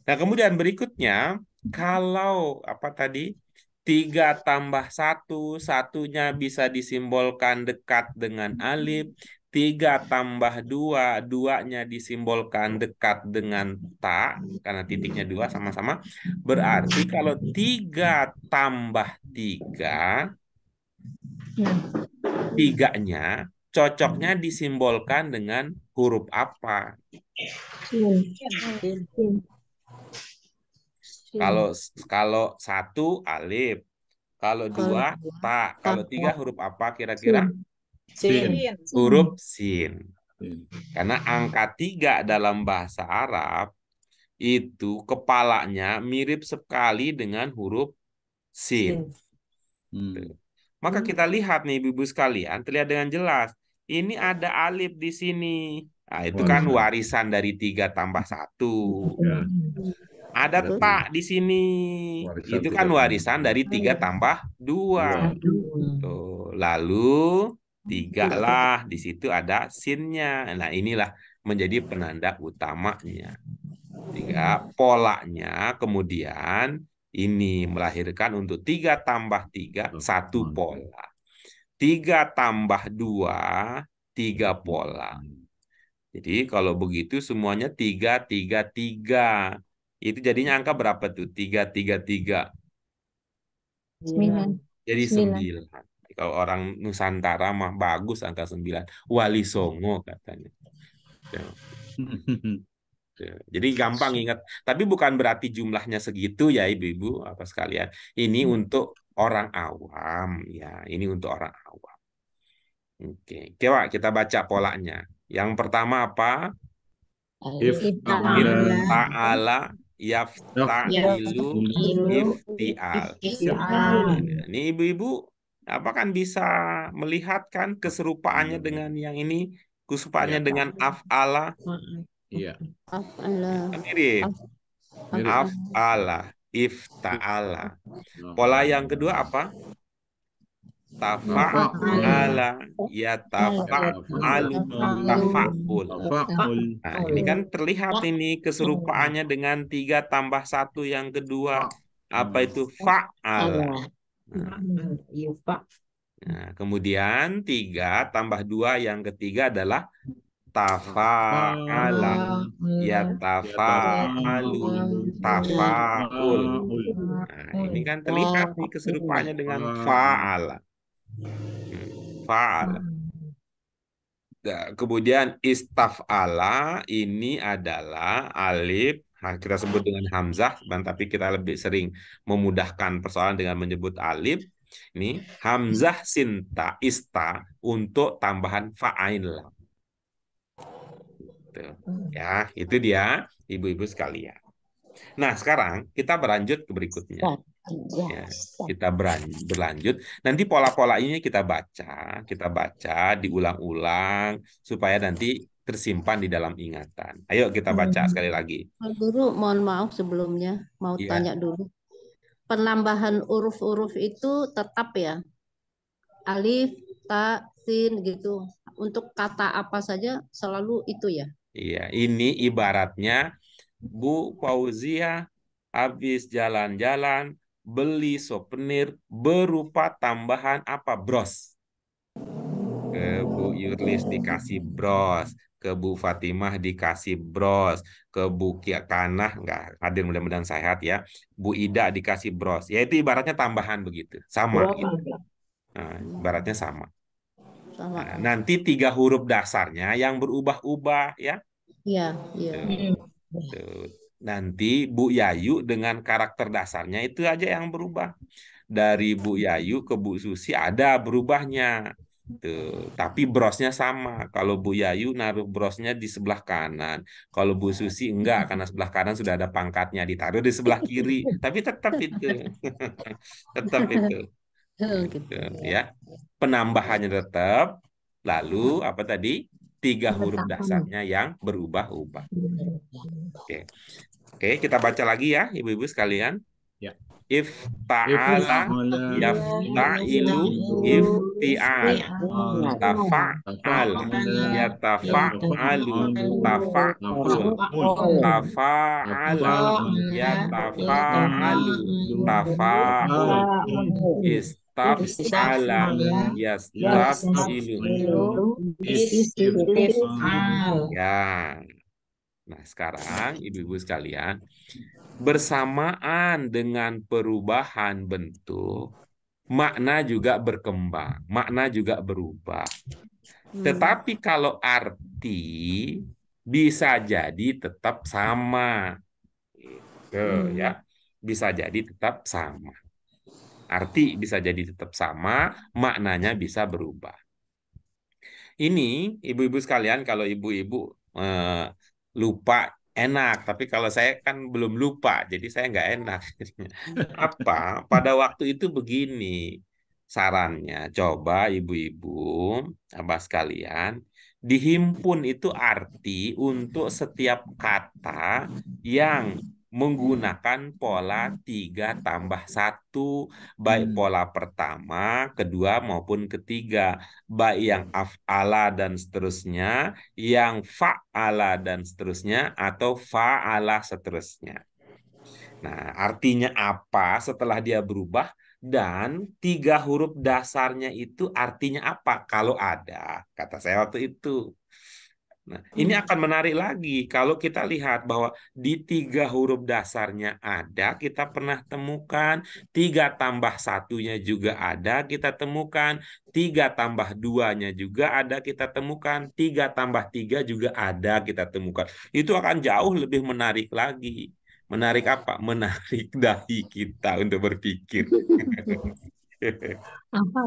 Nah kemudian berikutnya kalau apa tadi tiga tambah satu satunya bisa disimbolkan dekat dengan alif tiga tambah dua duanya disimbolkan dekat dengan ta karena titiknya dua sama-sama berarti kalau tiga tambah tiga hmm. tiganya cocoknya hmm. disimbolkan dengan huruf apa? Kalau kalau satu alif, kalau dua ta, kalau tiga huruf apa kira-kira? Sin. Huruf sin. Karena angka tiga dalam bahasa Arab itu kepalanya mirip sekali dengan huruf sin. Hmm. Maka kita lihat nih ibu-ibu sekalian, terlihat dengan jelas ini ada alif di sini. Nah, itu warisan. kan warisan dari tiga tambah satu. Ya. Ada pak tak di sini. Warisan itu kan warisan dari tiga tambah dua. Lalu tiga lah di situ ada sinnya. Nah inilah menjadi penanda utamanya. Tiga polanya kemudian ini melahirkan untuk tiga tambah tiga satu pola tiga tambah dua tiga pola. Jadi kalau begitu semuanya tiga tiga tiga. Itu jadinya angka berapa tuh? tiga tiga tiga. Sembilan. Jadi sembilan. Kalau orang Nusantara mah bagus angka sembilan. Wali Songo katanya. [LAUGHS] Ya, jadi gampang ingat. Tapi bukan berarti jumlahnya segitu ya ibu-ibu apa sekalian. Ini hmm. untuk orang awam ya ini untuk orang awam oke coba kita baca polanya yang pertama apa if ta'ala yafta'ilu ifti'al nah, ini ibu-ibu apa kan bisa melihat kan keserupaannya hmm. dengan yang ini keserupaannya ya. dengan af'ala iya af'ala af'ala ifta'ala. Pola yang kedua apa? Tafa'ala ya tafa'alu tafa'ul. Nah, ini kan terlihat ini keserupaannya dengan tiga tambah satu yang kedua. Apa itu fa'ala? Nah, kemudian tiga tambah dua yang ketiga adalah tafa'ala ya, yatafa'alu tafa'ul nah, ini kan terlihat nih keserupaannya dengan fa'ala hmm, fa'ala nah, kemudian istaf'ala ini adalah alif Nah, kita sebut dengan hamzah, dan tapi kita lebih sering memudahkan persoalan dengan menyebut alif. Ini hamzah sinta ista untuk tambahan fa'ain lam. Gitu. Hmm. Ya, itu dia ibu-ibu sekalian. Nah, sekarang kita beranjut ke berikutnya. Nah, iya. Ya, kita beran, berlanjut. Nanti pola-pola ini kita baca, kita baca, diulang-ulang supaya nanti tersimpan di dalam ingatan. Ayo kita baca hmm. sekali lagi. Guru, mohon maaf sebelumnya mau ya. tanya dulu. Penambahan huruf-huruf itu tetap ya? Alif, ta, sin gitu. Untuk kata apa saja selalu itu ya? Iya, ini ibaratnya Bu Fauzia habis jalan-jalan beli souvenir berupa tambahan apa bros. Ke Bu Yurlis dikasih bros, ke Bu Fatimah dikasih bros, ke Bu Kanah nggak hadir mudah-mudahan sehat ya. Bu Ida dikasih bros. Ya itu ibaratnya tambahan begitu, sama. Oh, gitu. iya. Nah, ibaratnya sama. Nah, nanti tiga huruf dasarnya yang berubah-ubah ya. Iya, iya. Hmm. Nanti Bu Yayu dengan karakter dasarnya itu aja yang berubah. Dari Bu Yayu ke Bu Susi ada berubahnya. Tuh. Tapi brosnya sama. Kalau Bu Yayu naruh brosnya di sebelah kanan. Kalau Bu Susi enggak, karena sebelah kanan sudah ada pangkatnya. Ditaruh di sebelah kiri. Tapi tetap itu. [LAUGHS] tetap itu. Gitu. gitu. ya penambahannya tetap lalu apa tadi tiga huruf dasarnya yang berubah-ubah oke oke kita baca lagi ya ibu-ibu sekalian ya ifta'ala yafta'ilu ti'al tafa'al yatafa'alu tafa'ul tafa'ala yatafa'alu tafa'ul is Ya. Nah, sekarang ibu-ibu sekalian, bersamaan dengan perubahan bentuk, makna juga berkembang, makna juga berubah. Hmm. Tetapi kalau arti bisa jadi tetap sama. Gitu, hmm. ya. Bisa jadi tetap sama. Arti bisa jadi tetap sama, maknanya bisa berubah. Ini ibu-ibu sekalian kalau ibu-ibu eh, lupa enak, tapi kalau saya kan belum lupa, jadi saya nggak enak. [LAUGHS] Apa? Pada waktu itu begini sarannya, coba ibu-ibu, abah sekalian, dihimpun itu arti untuk setiap kata yang menggunakan hmm. pola tiga tambah satu baik hmm. pola pertama, kedua maupun ketiga, baik yang af'ala dan seterusnya, yang fa'ala dan seterusnya, atau fa'ala seterusnya. Nah, artinya apa setelah dia berubah? Dan tiga huruf dasarnya itu artinya apa? Kalau ada, kata saya waktu itu. Nah, ini hmm. akan menarik lagi kalau kita lihat bahwa di tiga huruf dasarnya ada, kita pernah temukan. Tiga tambah satunya juga ada, kita temukan. Tiga tambah duanya juga ada, kita temukan. Tiga tambah tiga juga ada, kita temukan. Itu akan jauh lebih menarik lagi. Menarik apa? Menarik [LAUGHS] dahi kita untuk berpikir. apa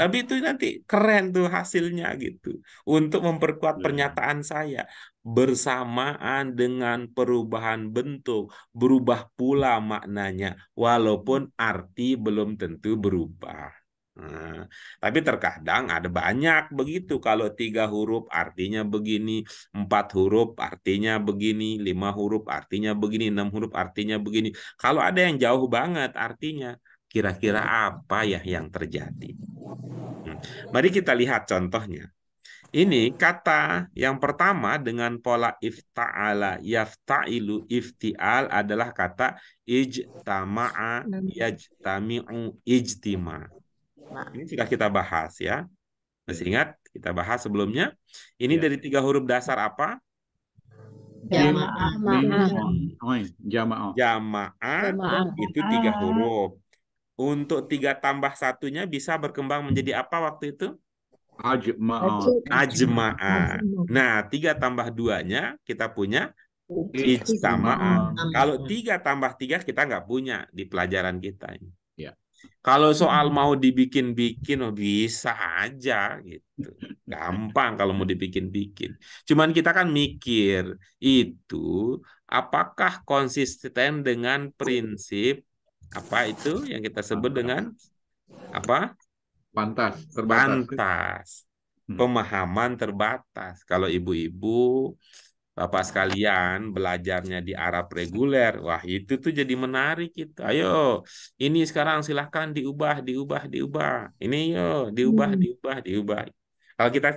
tapi itu nanti keren tuh hasilnya gitu. Untuk memperkuat iya. pernyataan saya bersamaan dengan perubahan bentuk, berubah pula maknanya walaupun arti belum tentu berubah. Nah, tapi terkadang ada banyak begitu. Kalau tiga huruf artinya begini, empat huruf artinya begini, lima huruf artinya begini, enam huruf artinya begini. Kalau ada yang jauh banget artinya, kira-kira hmm. apa ya yang terjadi. Hmm. Mari kita lihat contohnya. Ini kata yang pertama dengan pola ifta'ala yafta'ilu ifti'al adalah kata ijtama'a hmm. yajtami'u ijtima. Nah. Ini sudah kita bahas ya. Masih ingat? Kita bahas sebelumnya. Ini ya. dari tiga huruf dasar apa? Jamaah. Jamaah. Jamaah. Jamaah. Itu tiga huruf untuk tiga tambah satunya bisa berkembang menjadi apa waktu itu? Ajma'ah. Ajmaa. Nah, tiga tambah duanya kita punya ijtama'ah. Kalau tiga tambah tiga kita nggak punya di pelajaran kita ini. Ya. Kalau soal mau dibikin-bikin oh bisa aja gitu. Gampang kalau mau dibikin-bikin. Cuman kita kan mikir itu apakah konsisten dengan prinsip apa itu yang kita sebut Pantas. dengan apa? Pantas, terbatas. Pantas. Hmm. Pemahaman terbatas. Kalau ibu-ibu, Bapak sekalian belajarnya di Arab reguler. Wah, itu tuh jadi menarik itu. Ayo, ini sekarang silahkan diubah, diubah, diubah. Ini yo, diubah, hmm. diubah, diubah. Kalau kita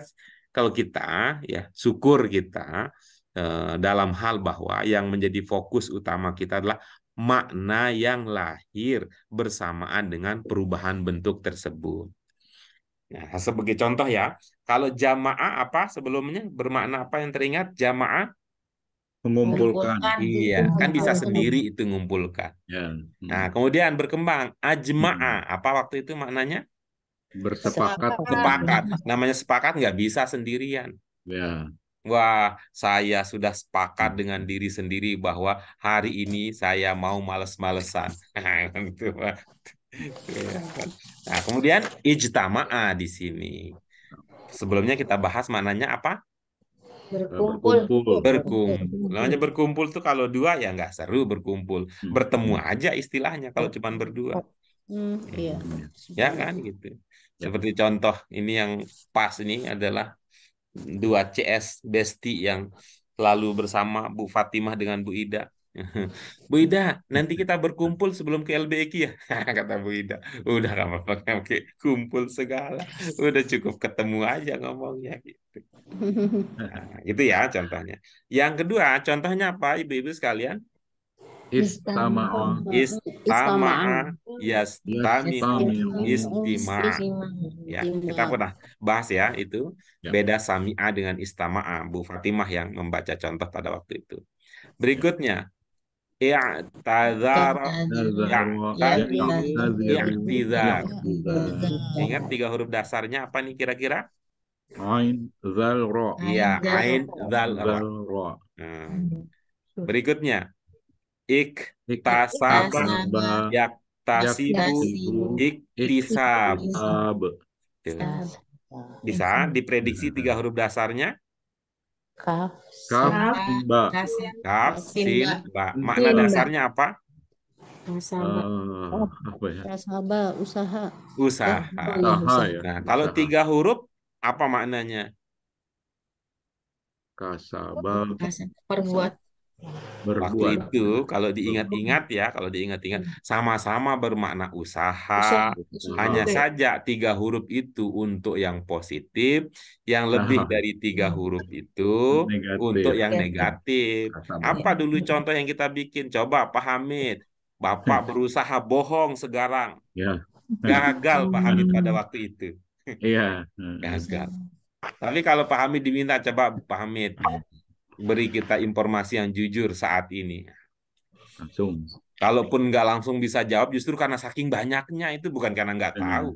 kalau kita ya syukur kita eh, dalam hal bahwa yang menjadi fokus utama kita adalah makna yang lahir bersamaan dengan perubahan bentuk tersebut. Nah, sebagai contoh ya, kalau jamaah apa sebelumnya bermakna apa yang teringat jamaah mengumpulkan. Iya, iya, kan bisa sendiri itu mengumpulkan. Ya. Hmm. Nah, kemudian berkembang hmm. Apa waktu itu maknanya? Bersepakat. Sepakat. Namanya sepakat nggak bisa sendirian. Ya. Wah, saya sudah sepakat hmm. dengan diri sendiri bahwa hari ini saya mau males-malesan. [LAUGHS] Nah, kan iya kan. nah, kemudian ijtama'a di sini. Sebelumnya kita bahas maknanya apa? Berkumpul. Berkumpul. berkumpul. Namanya berkumpul tuh kalau dua ya nggak seru berkumpul. Hmm. Bertemu aja istilahnya kalau cuma berdua. Hmm, iya. Ya kan gitu. Ya. Seperti contoh ini yang pas ini adalah dua CS Besti yang selalu bersama Bu Fatimah dengan Bu Ida. [LAUGHS] Bu Ida, nanti kita berkumpul sebelum ke LBK ya, [LAUGHS] kata Bu Ida. Udah apa-apa, oke, kumpul segala, udah cukup ketemu aja ngomongnya gitu. [LAUGHS] Nah, gitu ya contohnya. Yang kedua, contohnya apa, ibu-ibu sekalian? Istama'a. Istama'a. Yastami'u. Istima'a. Ya, kita pernah bahas ya itu. Ya. Beda sami'a dengan istama'a. Bu Fatimah yang membaca contoh pada waktu itu. Berikutnya, i'tazar i'tizar ingat tiga huruf dasarnya apa nih kira-kira ain zal, ro. ya ain zal, ro. Nah. berikutnya ik tasab yak tasibu iktisab bisa diprediksi tiga huruf dasarnya kaf ba kaf sin ba makna dasarnya apa usaha. Ah, ya? Usaha. usaha ya. Nah, kalau tiga huruf apa maknanya? kasabah Perbuat berbuat. Waktu itu kalau diingat-ingat ya, kalau diingat-ingat hmm. sama-sama bermakna usaha, usaha. hanya saja tiga huruf itu untuk yang positif, yang lebih Aha. dari tiga hmm. huruf itu negatif. untuk yang negatif. Apa iya. dulu contoh yang kita bikin? Coba Pak Hamid, Bapak hmm. berusaha bohong sekarang. Ya. Gagal Pak Hamid pada waktu itu. Iya. [LAUGHS] Gagal. Tapi kalau Pak Hamid diminta coba Pak Hamid beri kita informasi yang jujur saat ini. Langsung. Kalaupun nggak langsung bisa jawab, justru karena saking banyaknya itu bukan karena nggak iya. tahu.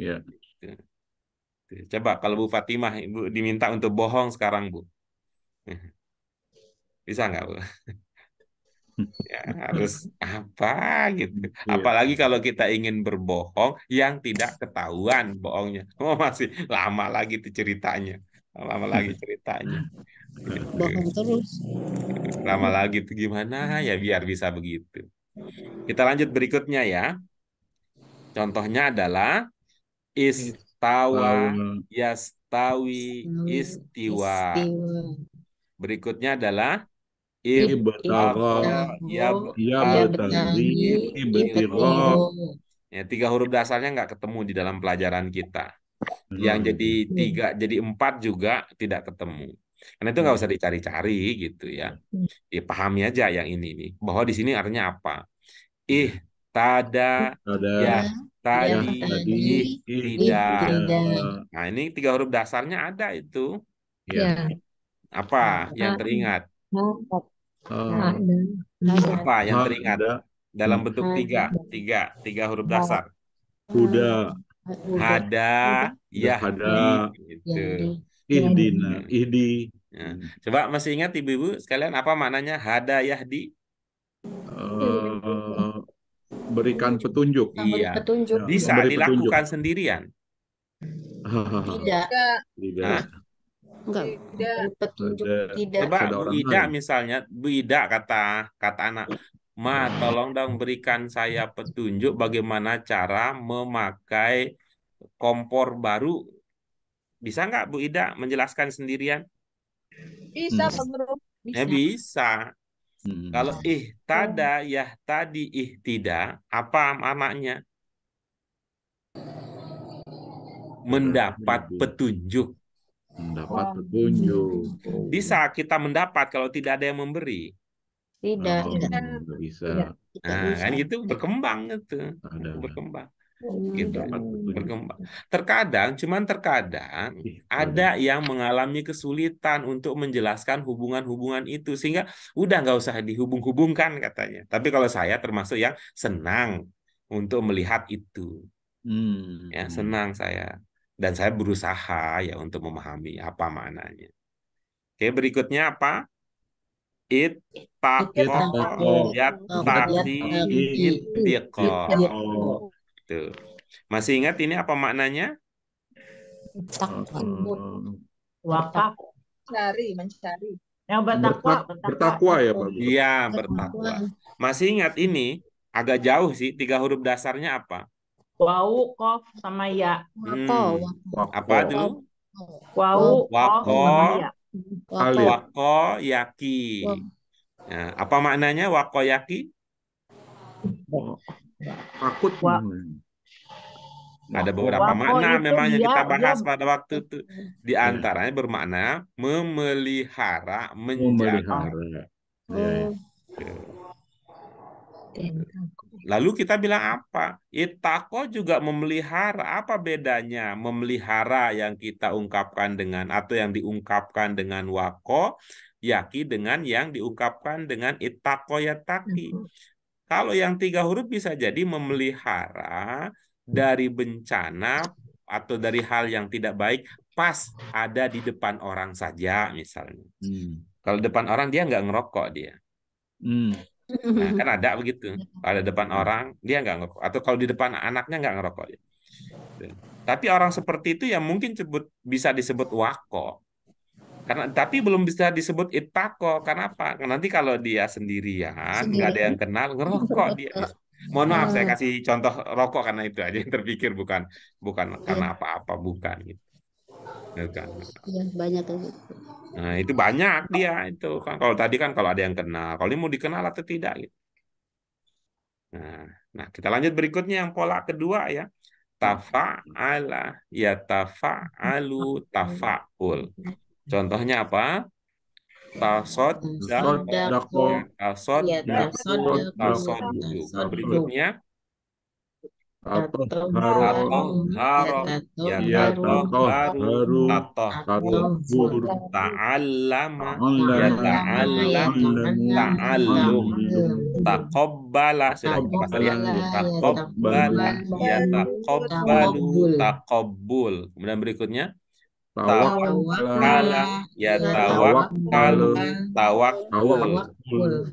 Ya. Coba kalau Bu Fatimah Ibu diminta untuk bohong sekarang Bu, [LAUGHS] bisa nggak Bu? [LAUGHS] ya, harus apa gitu. Iya. Apalagi kalau kita ingin berbohong yang tidak ketahuan bohongnya. [LAUGHS] Oh, masih lama lagi tuh ceritanya lama lagi ceritanya bohong terus lama lagi tuh gimana ya biar bisa begitu kita lanjut berikutnya ya contohnya adalah istawa yastawi istiwa berikutnya adalah ibtaro ya, ya, ya tiga huruf dasarnya nggak ketemu di dalam pelajaran kita Hmm. Yang jadi tiga, jadi empat juga tidak ketemu. Karena itu nggak hmm. usah dicari-cari gitu ya. Hmm. ya. Pahami aja yang ini nih. Bahwa di sini artinya apa? Ih, tada, tada. ya, ya, ya, ya tadi, tadi tidak. tidak. Nah ini tiga huruf dasarnya ada itu. Ya. Apa yang teringat? Oh. apa yang teringat dalam bentuk tiga, tiga, tiga huruf dasar? Kuda hada yahdi gitu. Ihdina, iya, ihdi. Iya, nah, ya. Coba masih ingat ibu-ibu sekalian apa maknanya hada yahdi? Uh, berikan petunjuk. Iya. Petunjuk. Bisa Memberi dilakukan petunjuk. sendirian. Tidak. Tidak. Tidak. Enggak. Tidak. Petunjuk tidak. Coba Tidak. Ida misalnya, tidak Ida kata kata anak, Ma, tolong dong berikan saya petunjuk bagaimana cara memakai kompor baru. Bisa nggak Bu Ida menjelaskan sendirian? Bisa, Pak hmm. Guru. Bisa. Ya, bisa. Hmm. Kalau ih tada, ya tadi ih tidak, apa anaknya? Mendapat petunjuk. Mendapat oh. petunjuk. Bisa kita mendapat kalau tidak ada yang memberi tidak oh, tidak bisa kan tidak, tidak nah kan itu berkembang itu Ada. berkembang iya, gitu iya. berkembang. Terkadang, cuman terkadang ada yang mengalami kesulitan untuk menjelaskan hubungan-hubungan itu sehingga udah nggak usah dihubung-hubungkan katanya. Tapi kalau saya termasuk yang senang untuk melihat itu, hmm. ya senang saya dan saya berusaha ya untuk memahami apa maknanya. Oke berikutnya apa? it tako yataki ittiqo tuh masih ingat ini apa maknanya wakaf mencari mencari yang bertakwa bertakwa ya pak iya bertakwa masih ingat ini agak jauh sih tiga huruf dasarnya apa wau kof sama ya hmm. apa itu? wau kof sama ya wako Wakoyaki. Nah, apa maknanya wakoyaki? Takut. Wa hmm. ada beberapa Wako makna memang yang kita bahas dia, pada waktu itu. Di ya. antaranya bermakna memelihara, menjaga. Memelihara. Ya, oh. Lalu kita bilang apa? Itako juga memelihara. Apa bedanya memelihara yang kita ungkapkan dengan atau yang diungkapkan dengan wako, yaki dengan yang diungkapkan dengan itako yataki. Kalau yang tiga huruf bisa jadi memelihara dari bencana atau dari hal yang tidak baik pas ada di depan orang saja misalnya. Hmm. Kalau depan orang dia nggak ngerokok dia. Hmm Nah, kan [LAUGHS] ada begitu. Kalau ada depan orang dia nggak ngerokok, atau kalau di depan anaknya nggak ngerokok. Tapi orang seperti itu yang mungkin sebut, bisa disebut wako. Karena tapi belum bisa disebut itako. Kenapa? Nanti kalau dia sendirian, nggak ada yang kenal, ngerokok dia. [LAUGHS] Mohon maaf saya ah. kasih contoh rokok karena itu aja yang terpikir bukan bukan karena apa-apa bukan gitu kan? banyak tuh. Gitu. Nah, itu banyak dia itu kan kalau tadi kan kalau ada yang kenal, kalau ini mau dikenal atau tidak gitu. Nah, nah kita lanjut berikutnya yang pola kedua ya. Tafa'ala ya tafa'alu tafa'ul. Contohnya apa? Tasod, tasod, tasod, tasod, berikutnya atau harom harom ya tahu tahu ta'allama ya ta'allam ta'allum taqabbala sudah kita ya taqabbala ya taqabbalu taqabbul kemudian berikutnya tawakkala ya tawakkal tawakkul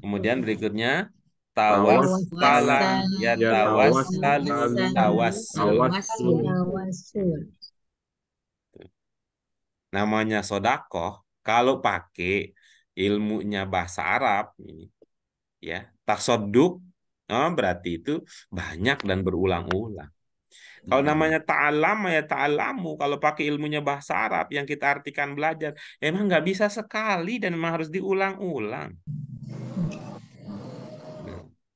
kemudian berikutnya tawas talan ya, ya tawas tawas namanya sodako kalau pakai ilmunya bahasa Arab ini ya taksoduk oh, berarti itu banyak dan berulang-ulang kalau ya. namanya ta'alam ya ta'alamu. Kalau pakai ilmunya bahasa Arab yang kita artikan belajar, emang nggak bisa sekali dan memang harus diulang-ulang.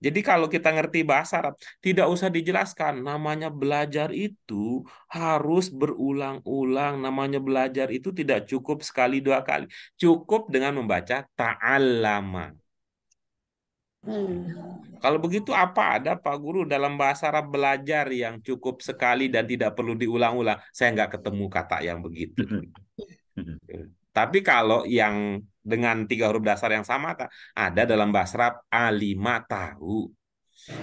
Jadi kalau kita ngerti bahasa Arab, tidak usah dijelaskan. Namanya belajar itu harus berulang-ulang. Namanya belajar itu tidak cukup sekali dua kali. Cukup dengan membaca ta'allama. Hmm. Kalau begitu apa ada Pak Guru dalam bahasa Arab belajar yang cukup sekali dan tidak perlu diulang-ulang? Saya nggak ketemu kata yang begitu. Tapi kalau yang dengan tiga huruf dasar yang sama ada dalam bahasa Arab alima tahu.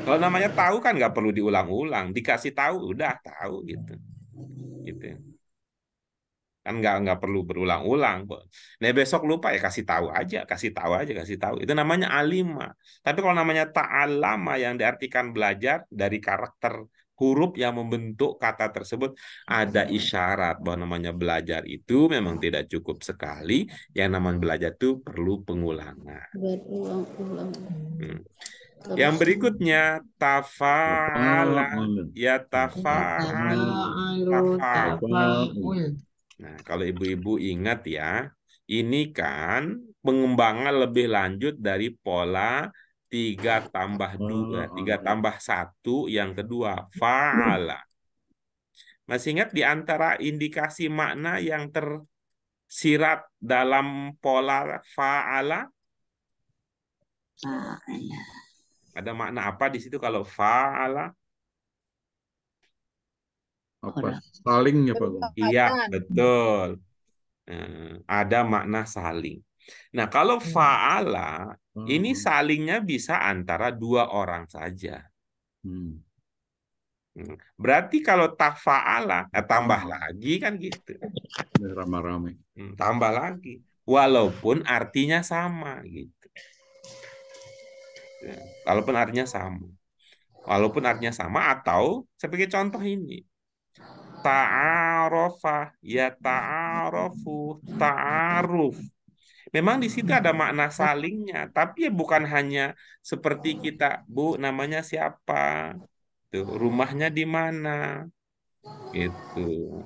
Kalau namanya tahu kan nggak perlu diulang-ulang, dikasih tahu udah tahu gitu, gitu. Kan nggak nggak perlu berulang-ulang. Nah besok lupa ya kasih tahu aja, kasih tahu aja, kasih tahu. Itu namanya alima. Tapi kalau namanya ta'alama yang diartikan belajar dari karakter huruf yang membentuk kata tersebut ada isyarat bahwa namanya belajar itu memang tidak cukup sekali yang namanya belajar itu perlu pengulangan berulang-ulang hmm. yang berikutnya tafala ya tafal tafal nah kalau ibu-ibu ingat ya ini kan pengembangan lebih lanjut dari pola tiga tambah dua, oh. tiga tambah satu, yang kedua faala. Masih ingat di antara indikasi makna yang tersirat dalam pola faala? Ada makna apa di situ kalau faala? Apa? Saling ya Pak? Iya, betul. Eh, ada makna saling. Nah, kalau hmm. faala ini hmm. salingnya bisa antara dua orang saja. Hmm. hmm. Berarti kalau tafa'ala, eh, tambah lagi kan gitu. Ramai-ramai. Hmm, tambah lagi. Walaupun artinya sama gitu. Ya, walaupun artinya sama. Walaupun artinya sama atau sebagai contoh ini. Ta'arofa, ya ta'arofu, ta'aruf. Memang di situ ada hmm. makna salingnya, tapi ya bukan hanya seperti kita, Bu, namanya siapa? Tuh, rumahnya di mana? itu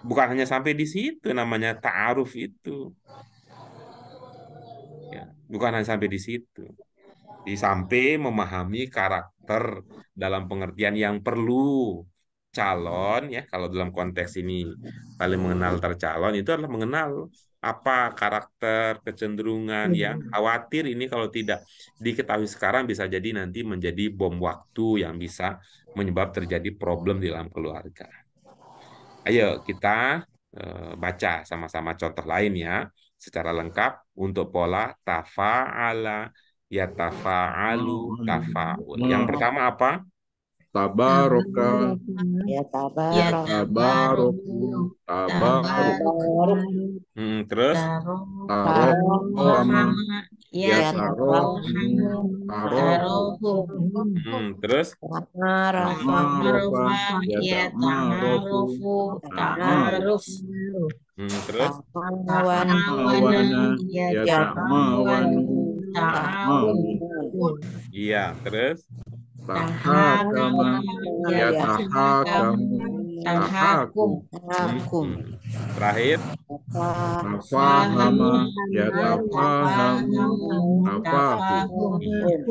Bukan hanya sampai di situ namanya ta'aruf itu. Ya, bukan hanya sampai di situ. Di sampai memahami karakter dalam pengertian yang perlu calon ya kalau dalam konteks ini paling mengenal tercalon itu adalah mengenal apa karakter kecenderungan hmm. yang khawatir ini kalau tidak diketahui sekarang bisa jadi nanti menjadi bom waktu yang bisa menyebab terjadi problem di dalam keluarga. Ayo kita eh, baca sama-sama contoh lain ya secara lengkap untuk pola tafa'ala ya tafa'alu oh, iya. tafa'ul. Hmm. Yang pertama apa? Tabarokah, Ya tabaraka. Ya tabaraka. Tabaraka. Hmm, terus tabaraka. Ya, ya, ya tabaraka. Hmm, terus tabaraka. Ya tabaraka. Ya, Tabaruf. Hmm, terus ta'awana. Ya ta'awana. Iya, terus Tahakama iya, iya, iya. hmm. ya tahakum tahakum terakhir ya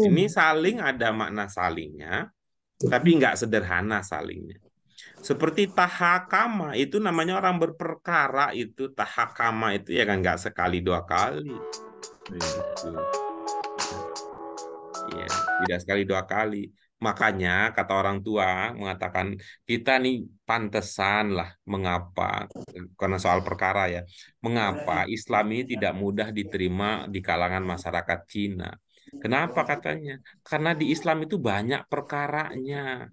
ini saling ada makna salingnya tapi nggak sederhana salingnya seperti tahakama itu namanya orang berperkara itu tahakama itu ya kan nggak sekali dua kali ya tidak sekali dua kali Makanya kata orang tua mengatakan kita nih pantesan lah mengapa karena soal perkara ya. Mengapa iya. Islam ini tidak mudah diterima di kalangan masyarakat Cina? Kenapa katanya? Karena di Islam itu banyak perkaranya.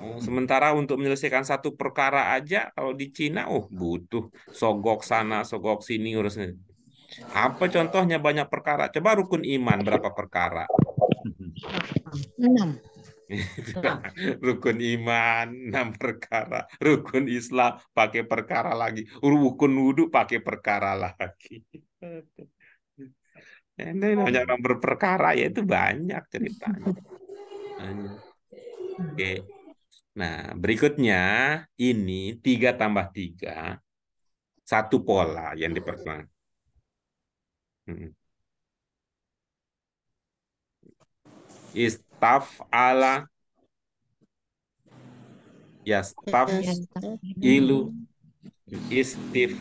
Oh, sementara untuk menyelesaikan satu perkara aja kalau di Cina oh butuh sogok sana, sogok sini urusnya. Apa contohnya banyak perkara? Coba rukun iman berapa perkara? [LAUGHS] Enam. [LAUGHS] rukun iman, enam perkara. Rukun Islam pakai perkara lagi. Rukun wudhu pakai perkara lagi. [LAUGHS] Ini banyak oh. orang berperkara ya itu banyak ceritanya. [LAUGHS] Oke. Nah, berikutnya ini tiga tambah tiga satu pola yang diperkenalkan. Hmm. Is ala, taf ya staf iya, iya. ilu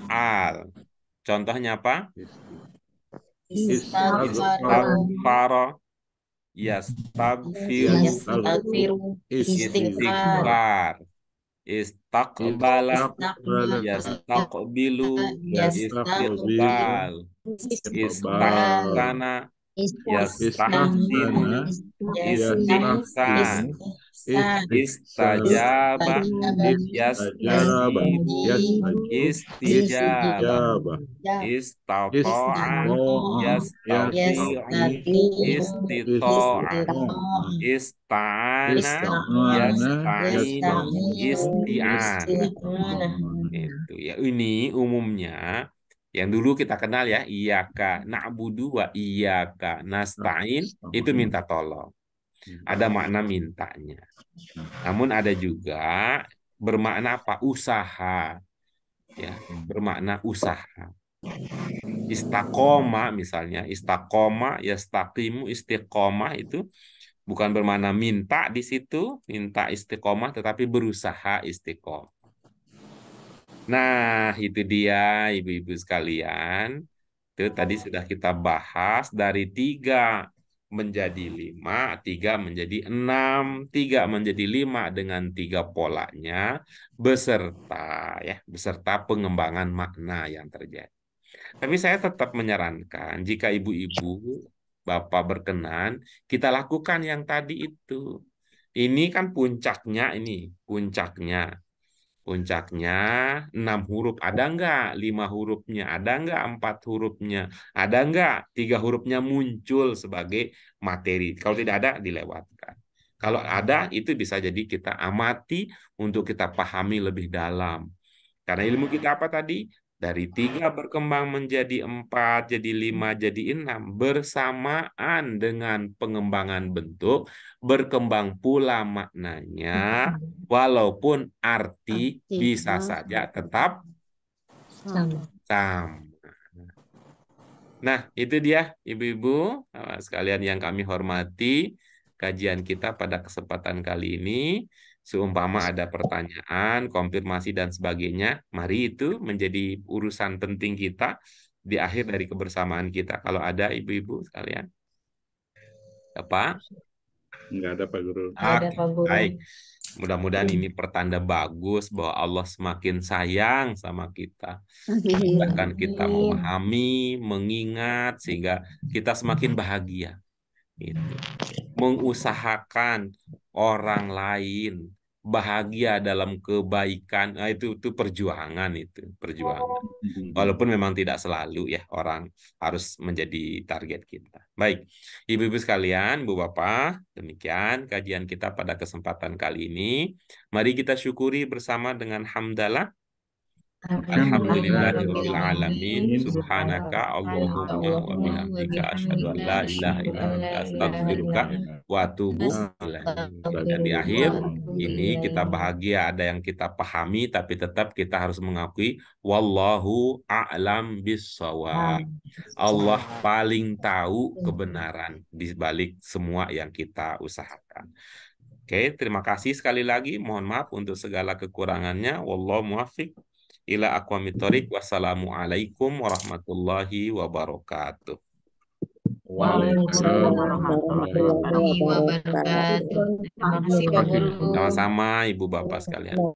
al, Contohnya apa? ya staf ya Yastaghfir. Istighfar. Istaqbala. istaf Istiqbal. tanah Yastahsina Yastahsan Istajaba Yastajaba Istijaba Istato'a Yastati'i Istito'a Ista'ana Yasta'ina Isti'ana Itu ya ini umumnya yang dulu kita kenal ya, iya iyaka na'budu wa iyaka nasta'in, itu minta tolong. Hmm. Ada makna mintanya. Namun ada juga bermakna apa? Usaha. Ya, bermakna usaha. Istakoma misalnya, istakoma, ya stakimu istiqomah itu bukan bermakna minta di situ, minta istiqomah, tetapi berusaha istiqomah. Nah, itu dia ibu-ibu sekalian. Itu tadi sudah kita bahas dari tiga menjadi lima, tiga menjadi enam, tiga menjadi lima dengan tiga polanya beserta ya beserta pengembangan makna yang terjadi. Tapi saya tetap menyarankan jika ibu-ibu bapak berkenan kita lakukan yang tadi itu. Ini kan puncaknya ini puncaknya Puncaknya enam huruf ada nggak? Lima hurufnya ada nggak? Empat hurufnya ada nggak? Tiga hurufnya muncul sebagai materi. Kalau tidak ada dilewatkan. Kalau ada itu bisa jadi kita amati untuk kita pahami lebih dalam. Karena ilmu kita apa tadi? Dari ah. tiga berkembang menjadi empat, jadi hmm. lima, jadi enam. Bersamaan dengan pengembangan bentuk, berkembang pula maknanya, hmm. walaupun arti bisa ah. saja tetap sama. Nah, itu dia ibu-ibu eh, sekalian yang kami hormati kajian kita pada kesempatan kali ini. Seumpama ada pertanyaan, konfirmasi, dan sebagainya, mari itu menjadi urusan penting kita di akhir dari kebersamaan kita. Kalau ada ibu-ibu sekalian. Apa? Enggak ada Pak Guru. Oke, Baik. Mudah-mudahan iya. ini pertanda bagus bahwa Allah semakin sayang sama kita. Bahkan kita memahami, mengingat sehingga kita semakin bahagia. Gitu. Mengusahakan orang lain bahagia dalam kebaikan nah, itu itu perjuangan itu perjuangan oh. walaupun memang tidak selalu ya orang harus menjadi target kita baik ibu-ibu sekalian bu bapak demikian kajian kita pada kesempatan kali ini mari kita syukuri bersama dengan hamdalah Alhamdulillahirabbil alamin. Subhanaka Allahumma wa bihamdika asyhadu an la ilaha illa anta astaghfiruka wa atubu Dan di akhir ini kita bahagia ada yang kita pahami tapi tetap kita harus mengakui wallahu a'lam bissawab. Allah paling tahu kebenaran di balik semua yang kita usahakan. Oke, terima kasih sekali lagi. Mohon maaf untuk segala kekurangannya. Wallahu muafiq ila aqwamitorik. Wassalamualaikum warahmatullahi wabarakatuh. Waalaikumsalam warahmatullahi wabarakatuh. Terima kasih Pak Guru. Sama-sama Ibu Bapak sekalian.